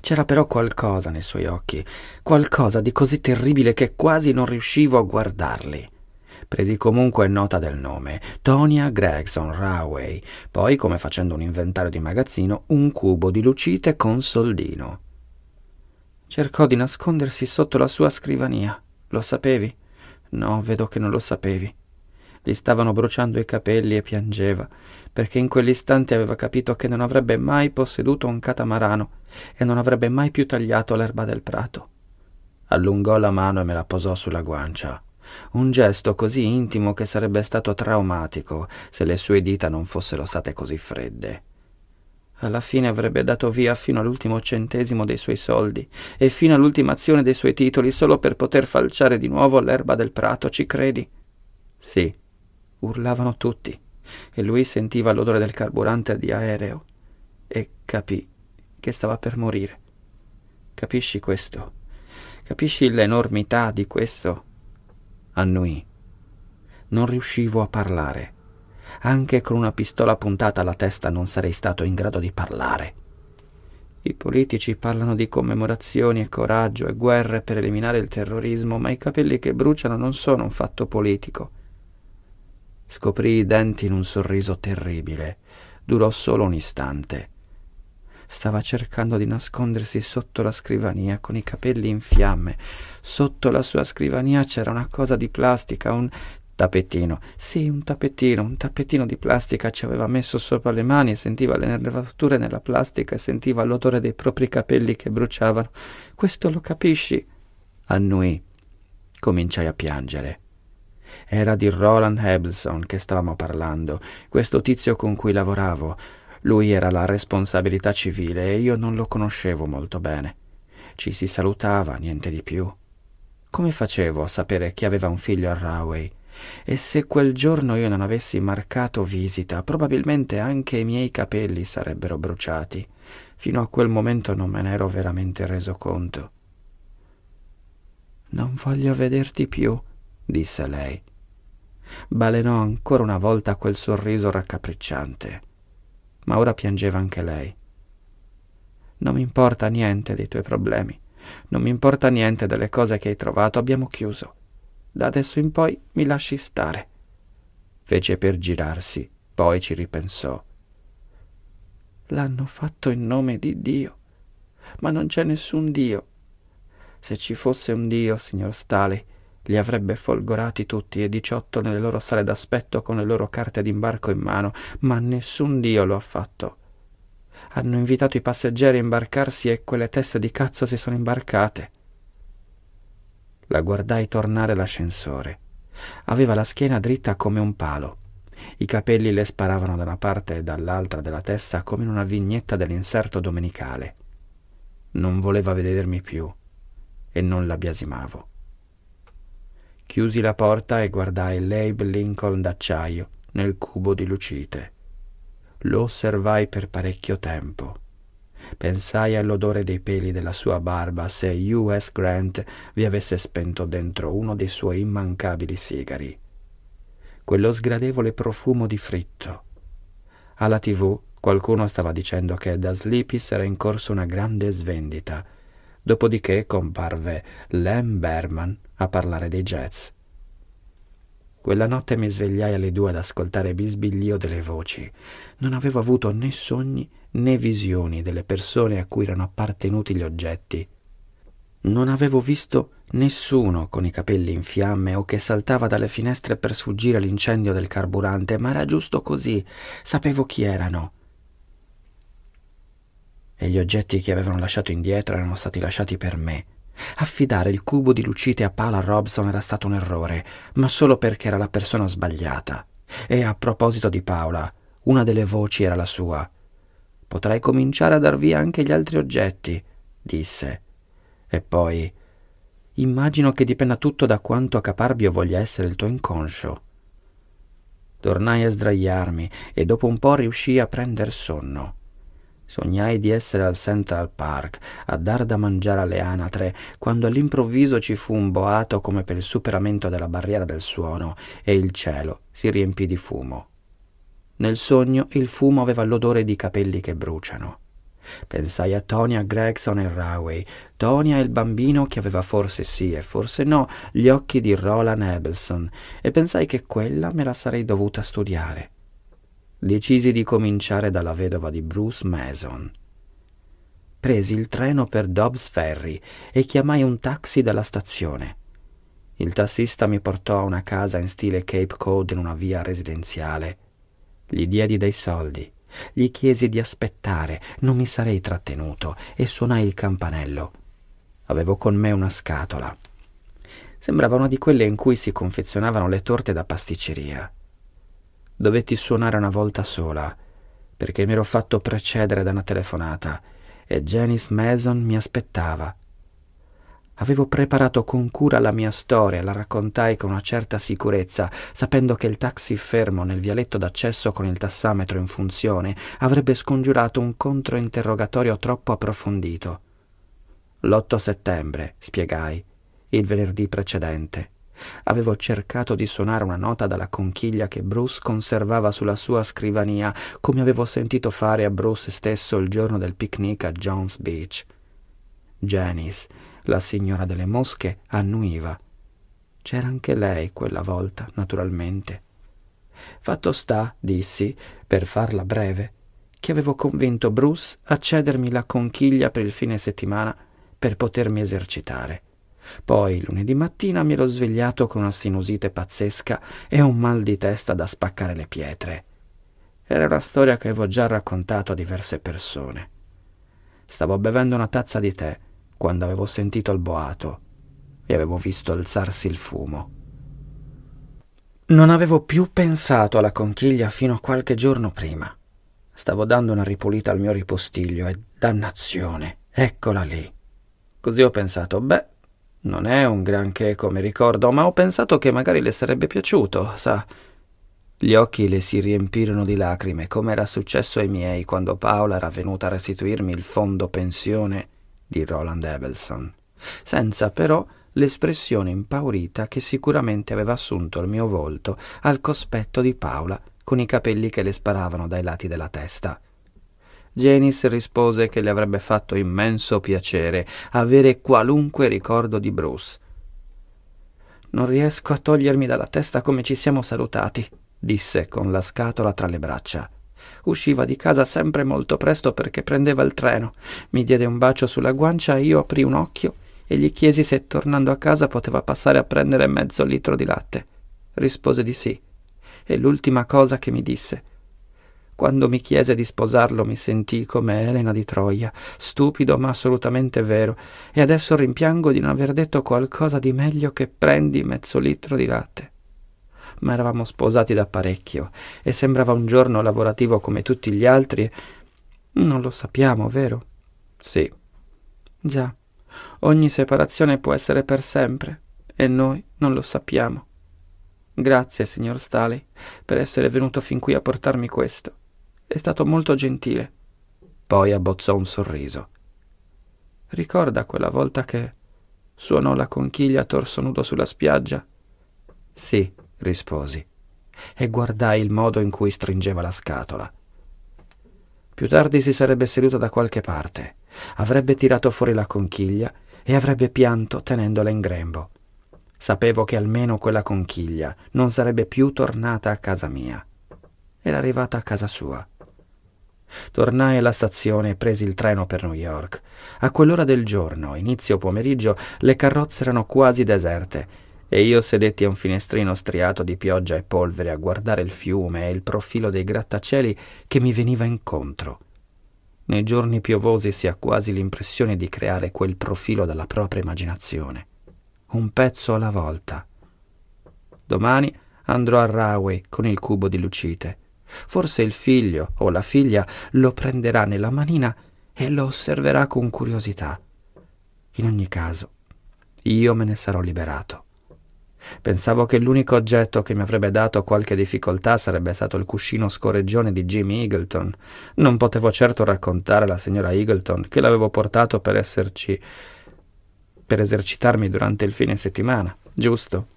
C'era però qualcosa nei suoi occhi, qualcosa di così terribile che quasi non riuscivo a guardarli. Presi comunque nota del nome, Tonia Gregson Rahway, poi, come facendo un inventario di magazzino, un cubo di lucite con soldino. Cercò di nascondersi sotto la sua scrivania. Lo sapevi? No, vedo che non lo sapevi. Gli stavano bruciando i capelli e piangeva perché in quell'istante aveva capito che non avrebbe mai posseduto un catamarano e non avrebbe mai più tagliato l'erba del prato. Allungò la mano e me la posò sulla guancia. Un gesto così intimo che sarebbe stato traumatico se le sue dita non fossero state così fredde. Alla fine avrebbe dato via fino all'ultimo centesimo dei suoi soldi e fino all'ultima azione dei suoi titoli solo per poter falciare di nuovo l'erba del prato, ci credi? Sì, urlavano tutti e lui sentiva l'odore del carburante di aereo e capì che stava per morire. Capisci questo? Capisci l'enormità di questo? Annui. Non riuscivo a parlare. Anche con una pistola puntata alla testa non sarei stato in grado di parlare. I politici parlano di commemorazioni e coraggio e guerre per eliminare il terrorismo, ma i capelli che bruciano non sono un fatto politico. Scoprì i denti in un sorriso terribile. Durò solo un istante. Stava cercando di nascondersi sotto la scrivania con i capelli in fiamme. Sotto la sua scrivania c'era una cosa di plastica, un tappetino. Sì, un tappetino, un tappetino di plastica ci aveva messo sopra le mani e sentiva le nervature nella plastica e sentiva l'odore dei propri capelli che bruciavano. Questo lo capisci? Annui. Cominciai a piangere. Era di Roland Hebson che stavamo parlando, questo tizio con cui lavoravo. Lui era la responsabilità civile e io non lo conoscevo molto bene. Ci si salutava, niente di più. Come facevo a sapere che aveva un figlio a Rahway? E se quel giorno io non avessi marcato visita, probabilmente anche i miei capelli sarebbero bruciati. Fino a quel momento non me ne ero veramente reso conto. Non voglio vederti più, disse lei. Balenò ancora una volta quel sorriso raccapricciante, ma ora piangeva anche lei. Non mi importa niente dei tuoi problemi, non mi importa niente delle cose che hai trovato, abbiamo chiuso. Da adesso in poi mi lasci stare. Fece per girarsi, poi ci ripensò. L'hanno fatto in nome di Dio, ma non c'è nessun Dio. Se ci fosse un Dio, signor Staley, li avrebbe folgorati tutti e diciotto nelle loro sale d'aspetto con le loro carte d'imbarco in mano, ma nessun dio lo ha fatto. Hanno invitato i passeggeri a imbarcarsi e quelle teste di cazzo si sono imbarcate. La guardai tornare l'ascensore. Aveva la schiena dritta come un palo. I capelli le sparavano da una parte e dall'altra della testa come in una vignetta dell'inserto domenicale. Non voleva vedermi più e non la biasimavo. Chiusi la porta e guardai l'Abe Lincoln d'acciaio nel cubo di lucite. Lo osservai per parecchio tempo. Pensai all'odore dei peli della sua barba se U.S. Grant vi avesse spento dentro uno dei suoi immancabili sigari. Quello sgradevole profumo di fritto. Alla tv qualcuno stava dicendo che da Sleepy's era in corso una grande svendita. Dopodiché comparve Lem Berman a parlare dei jazz. Quella notte mi svegliai alle due ad ascoltare bisbiglio delle voci. Non avevo avuto né sogni né visioni delle persone a cui erano appartenuti gli oggetti. Non avevo visto nessuno con i capelli in fiamme o che saltava dalle finestre per sfuggire all'incendio del carburante, ma era giusto così, sapevo chi erano. E gli oggetti che avevano lasciato indietro erano stati lasciati per me, Affidare il cubo di lucite a pala Robson era stato un errore, ma solo perché era la persona sbagliata. E a proposito di Paola, una delle voci era la sua. Potrai cominciare a dar via anche gli altri oggetti, disse. E poi, immagino che dipenda tutto da quanto acaparbio voglia essere il tuo inconscio. Tornai a sdraiarmi e dopo un po' riuscii a prender sonno. Sognai di essere al Central Park a dar da mangiare alle anatre quando all'improvviso ci fu un boato come per il superamento della barriera del suono e il cielo si riempì di fumo. Nel sogno il fumo aveva l'odore di capelli che bruciano. Pensai a Tonia Gregson e Rahway, Tonia e il bambino che aveva forse sì e forse no gli occhi di Roland Ebelson e pensai che quella me la sarei dovuta studiare decisi di cominciare dalla vedova di Bruce Mason. Presi il treno per Dobbs Ferry e chiamai un taxi dalla stazione. Il tassista mi portò a una casa in stile Cape Cod in una via residenziale. Gli diedi dei soldi, gli chiesi di aspettare, non mi sarei trattenuto e suonai il campanello. Avevo con me una scatola. Sembrava una di quelle in cui si confezionavano le torte da pasticceria dovetti suonare una volta sola, perché mi ero fatto precedere da una telefonata e Janice Mason mi aspettava. Avevo preparato con cura la mia storia, la raccontai con una certa sicurezza, sapendo che il taxi fermo nel vialetto d'accesso con il tassametro in funzione avrebbe scongiurato un controinterrogatorio troppo approfondito. L'8 settembre, spiegai, il venerdì precedente. Avevo cercato di suonare una nota dalla conchiglia che Bruce conservava sulla sua scrivania, come avevo sentito fare a Bruce stesso il giorno del picnic a Jones Beach. Janice, la signora delle mosche, annuiva. C'era anche lei quella volta, naturalmente. Fatto sta, dissi, per farla breve, che avevo convinto Bruce a cedermi la conchiglia per il fine settimana per potermi esercitare. Poi lunedì mattina mi ero svegliato con una sinusite pazzesca e un mal di testa da spaccare le pietre. Era una storia che avevo già raccontato a diverse persone. Stavo bevendo una tazza di tè quando avevo sentito il boato e avevo visto alzarsi il fumo. Non avevo più pensato alla conchiglia fino a qualche giorno prima. Stavo dando una ripulita al mio ripostiglio e dannazione, eccola lì. Così ho pensato, beh, non è un granché come ricordo, ma ho pensato che magari le sarebbe piaciuto, sa. Gli occhi le si riempirono di lacrime, come era successo ai miei quando Paola era venuta a restituirmi il fondo pensione di Roland Evelson, senza però l'espressione impaurita che sicuramente aveva assunto il mio volto al cospetto di Paola, con i capelli che le sparavano dai lati della testa. Janice rispose che le avrebbe fatto immenso piacere avere qualunque ricordo di Bruce. Non riesco a togliermi dalla testa come ci siamo salutati, disse con la scatola tra le braccia. Usciva di casa sempre molto presto perché prendeva il treno. Mi diede un bacio sulla guancia e io aprì un occhio e gli chiesi se tornando a casa poteva passare a prendere mezzo litro di latte. Rispose di sì. E l'ultima cosa che mi disse quando mi chiese di sposarlo mi sentì come Elena di Troia, stupido ma assolutamente vero, e adesso rimpiango di non aver detto qualcosa di meglio che prendi mezzo litro di latte. Ma eravamo sposati da parecchio e sembrava un giorno lavorativo come tutti gli altri. Non lo sappiamo, vero? Sì. Già, ogni separazione può essere per sempre e noi non lo sappiamo. Grazie, signor Staley, per essere venuto fin qui a portarmi questo. È stato molto gentile. Poi abbozzò un sorriso. Ricorda quella volta che suonò la conchiglia torso nudo sulla spiaggia? Sì, risposi, e guardai il modo in cui stringeva la scatola. Più tardi si sarebbe seduta da qualche parte, avrebbe tirato fuori la conchiglia e avrebbe pianto tenendola in grembo. Sapevo che almeno quella conchiglia non sarebbe più tornata a casa mia. Era arrivata a casa sua. Tornai alla stazione e presi il treno per New York. A quell'ora del giorno, inizio pomeriggio, le carrozze erano quasi deserte e io sedetti a un finestrino striato di pioggia e polvere a guardare il fiume e il profilo dei grattacieli che mi veniva incontro. Nei giorni piovosi si ha quasi l'impressione di creare quel profilo dalla propria immaginazione, un pezzo alla volta. Domani andrò a Rahway con il cubo di lucite Forse il figlio o la figlia lo prenderà nella manina e lo osserverà con curiosità. In ogni caso, io me ne sarò liberato. Pensavo che l'unico oggetto che mi avrebbe dato qualche difficoltà sarebbe stato il cuscino scorreggione di Jimmy Eagleton. Non potevo certo raccontare alla signora Eagleton che l'avevo portato per esserci per esercitarmi durante il fine settimana, giusto?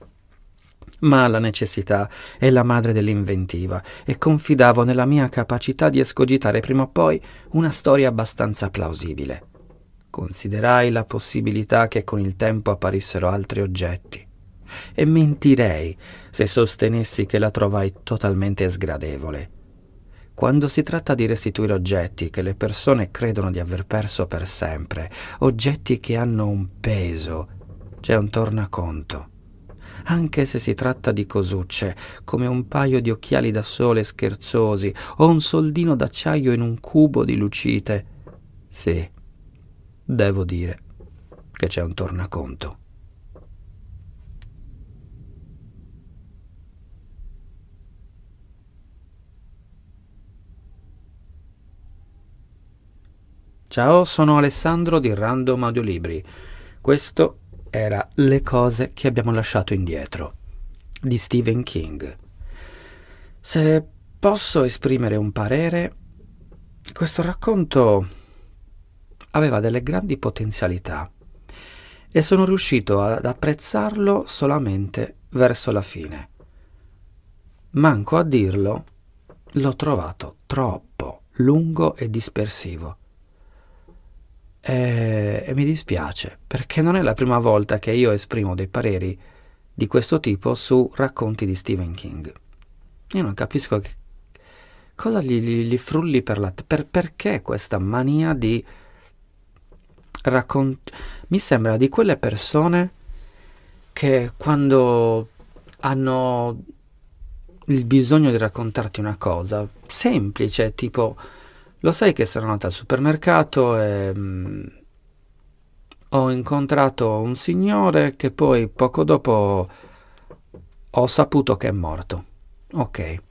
Ma la necessità è la madre dell'inventiva e confidavo nella mia capacità di escogitare prima o poi una storia abbastanza plausibile. Considerai la possibilità che con il tempo apparissero altri oggetti. E mentirei se sostenessi che la trovai totalmente sgradevole. Quando si tratta di restituire oggetti che le persone credono di aver perso per sempre, oggetti che hanno un peso, c'è un tornaconto anche se si tratta di cosucce, come un paio di occhiali da sole scherzosi o un soldino d'acciaio in un cubo di lucite. Sì, devo dire che c'è un tornaconto. Ciao, sono Alessandro di Random Audiolibri. Questo era Le cose che abbiamo lasciato indietro di Stephen King. Se posso esprimere un parere, questo racconto aveva delle grandi potenzialità e sono riuscito ad apprezzarlo solamente verso la fine. Manco a dirlo, l'ho trovato troppo lungo e dispersivo e, eh, e mi dispiace perché non è la prima volta che io esprimo dei pareri di questo tipo su racconti di Stephen King. Io non capisco che, cosa gli, gli, gli, frulli per la... Per, perché questa mania di racconti... Mi sembra di quelle persone che quando hanno il bisogno di raccontarti una cosa semplice, tipo lo sai che sono andata al supermercato e mh, mm, ho incontrato un signore che poi poco dopo ho saputo che è morto. Ok.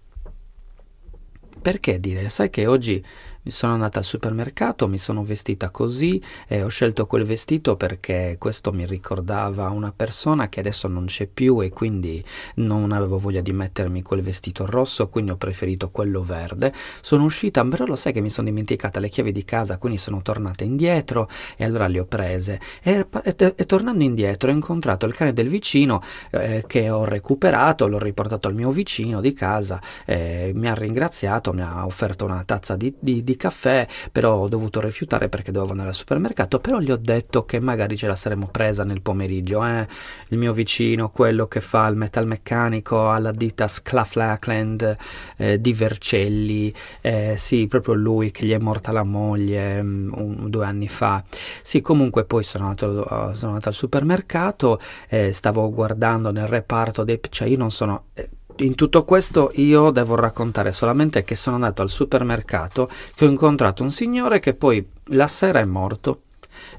Perché dire? Sai che oggi mi sono andata al supermercato, mi sono vestita così e ho scelto quel vestito perché questo mi ricordava una persona che adesso non c'è più e quindi non avevo voglia di mettermi quel vestito rosso, quindi ho preferito quello verde. Sono uscita, però lo sai che mi sono dimenticata le chiavi di casa, quindi sono tornata indietro e allora le ho prese. E, e, e tornando indietro ho incontrato il cane del vicino eh, che ho recuperato, l'ho riportato al mio vicino di casa, eh, mi ha ringraziato, mi ha offerto una tazza di, di, di di caffè, però ho dovuto rifiutare perché dovevo andare al supermercato, però gli ho detto che magari ce la saremmo presa nel pomeriggio, eh? il mio vicino, quello che fa il metalmeccanico alla ditta Sclaflackland eh, di Vercelli, eh, sì, proprio lui che gli è morta la moglie um, due anni fa. Sì, comunque poi sono andato, sono andato al supermercato, eh, stavo guardando nel reparto dei... cioè io non sono eh, in tutto questo io devo raccontare solamente che sono andato al supermercato, che ho incontrato un signore che poi la sera è morto.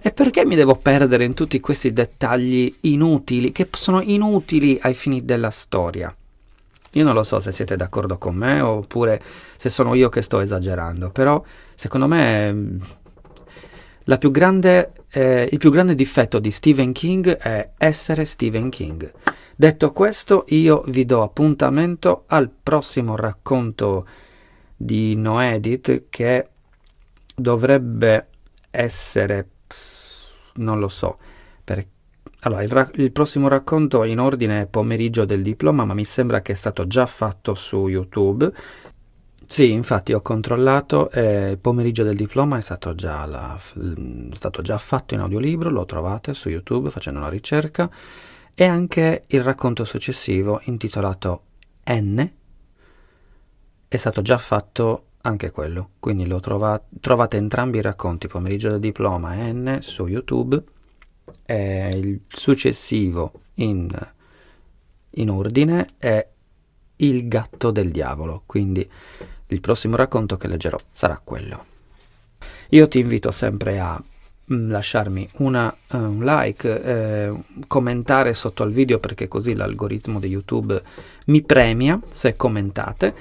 E perché mi devo perdere in tutti questi dettagli inutili, che sono inutili ai fini della storia? Io non lo so se siete d'accordo con me oppure se sono io che sto esagerando, però secondo me mm, grande, eh, il più grande difetto di Stephen King è essere Stephen King. Detto questo, io vi do appuntamento al prossimo racconto di Noedit che dovrebbe essere non lo so perché allora, il, ra- il, prossimo racconto in ordine è pomeriggio del diploma, ma mi sembra che è stato già fatto su YouTube. Sì, infatti ho controllato, eh, il pomeriggio del diploma è stato, la, è stato già fatto in audiolibro, lo trovate su YouTube facendo una ricerca e anche il racconto successivo intitolato N è stato già fatto anche quello, quindi trova, trovate entrambi i racconti Pomeriggio da diploma N su YouTube e il successivo in, in ordine è Il gatto del diavolo, quindi il prossimo racconto che leggerò sarà quello. Io ti invito sempre a Mm, lasciarmi una, eh, un like, eh, commentare sotto al video perché così l'algoritmo di YouTube mi premia se commentate.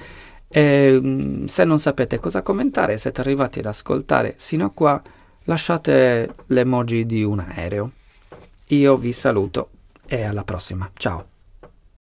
E, ehm, se non sapete cosa commentare, siete arrivati ad ascoltare sino a qua, lasciate l'emoji di un aereo. Io vi saluto e alla prossima. Ciao!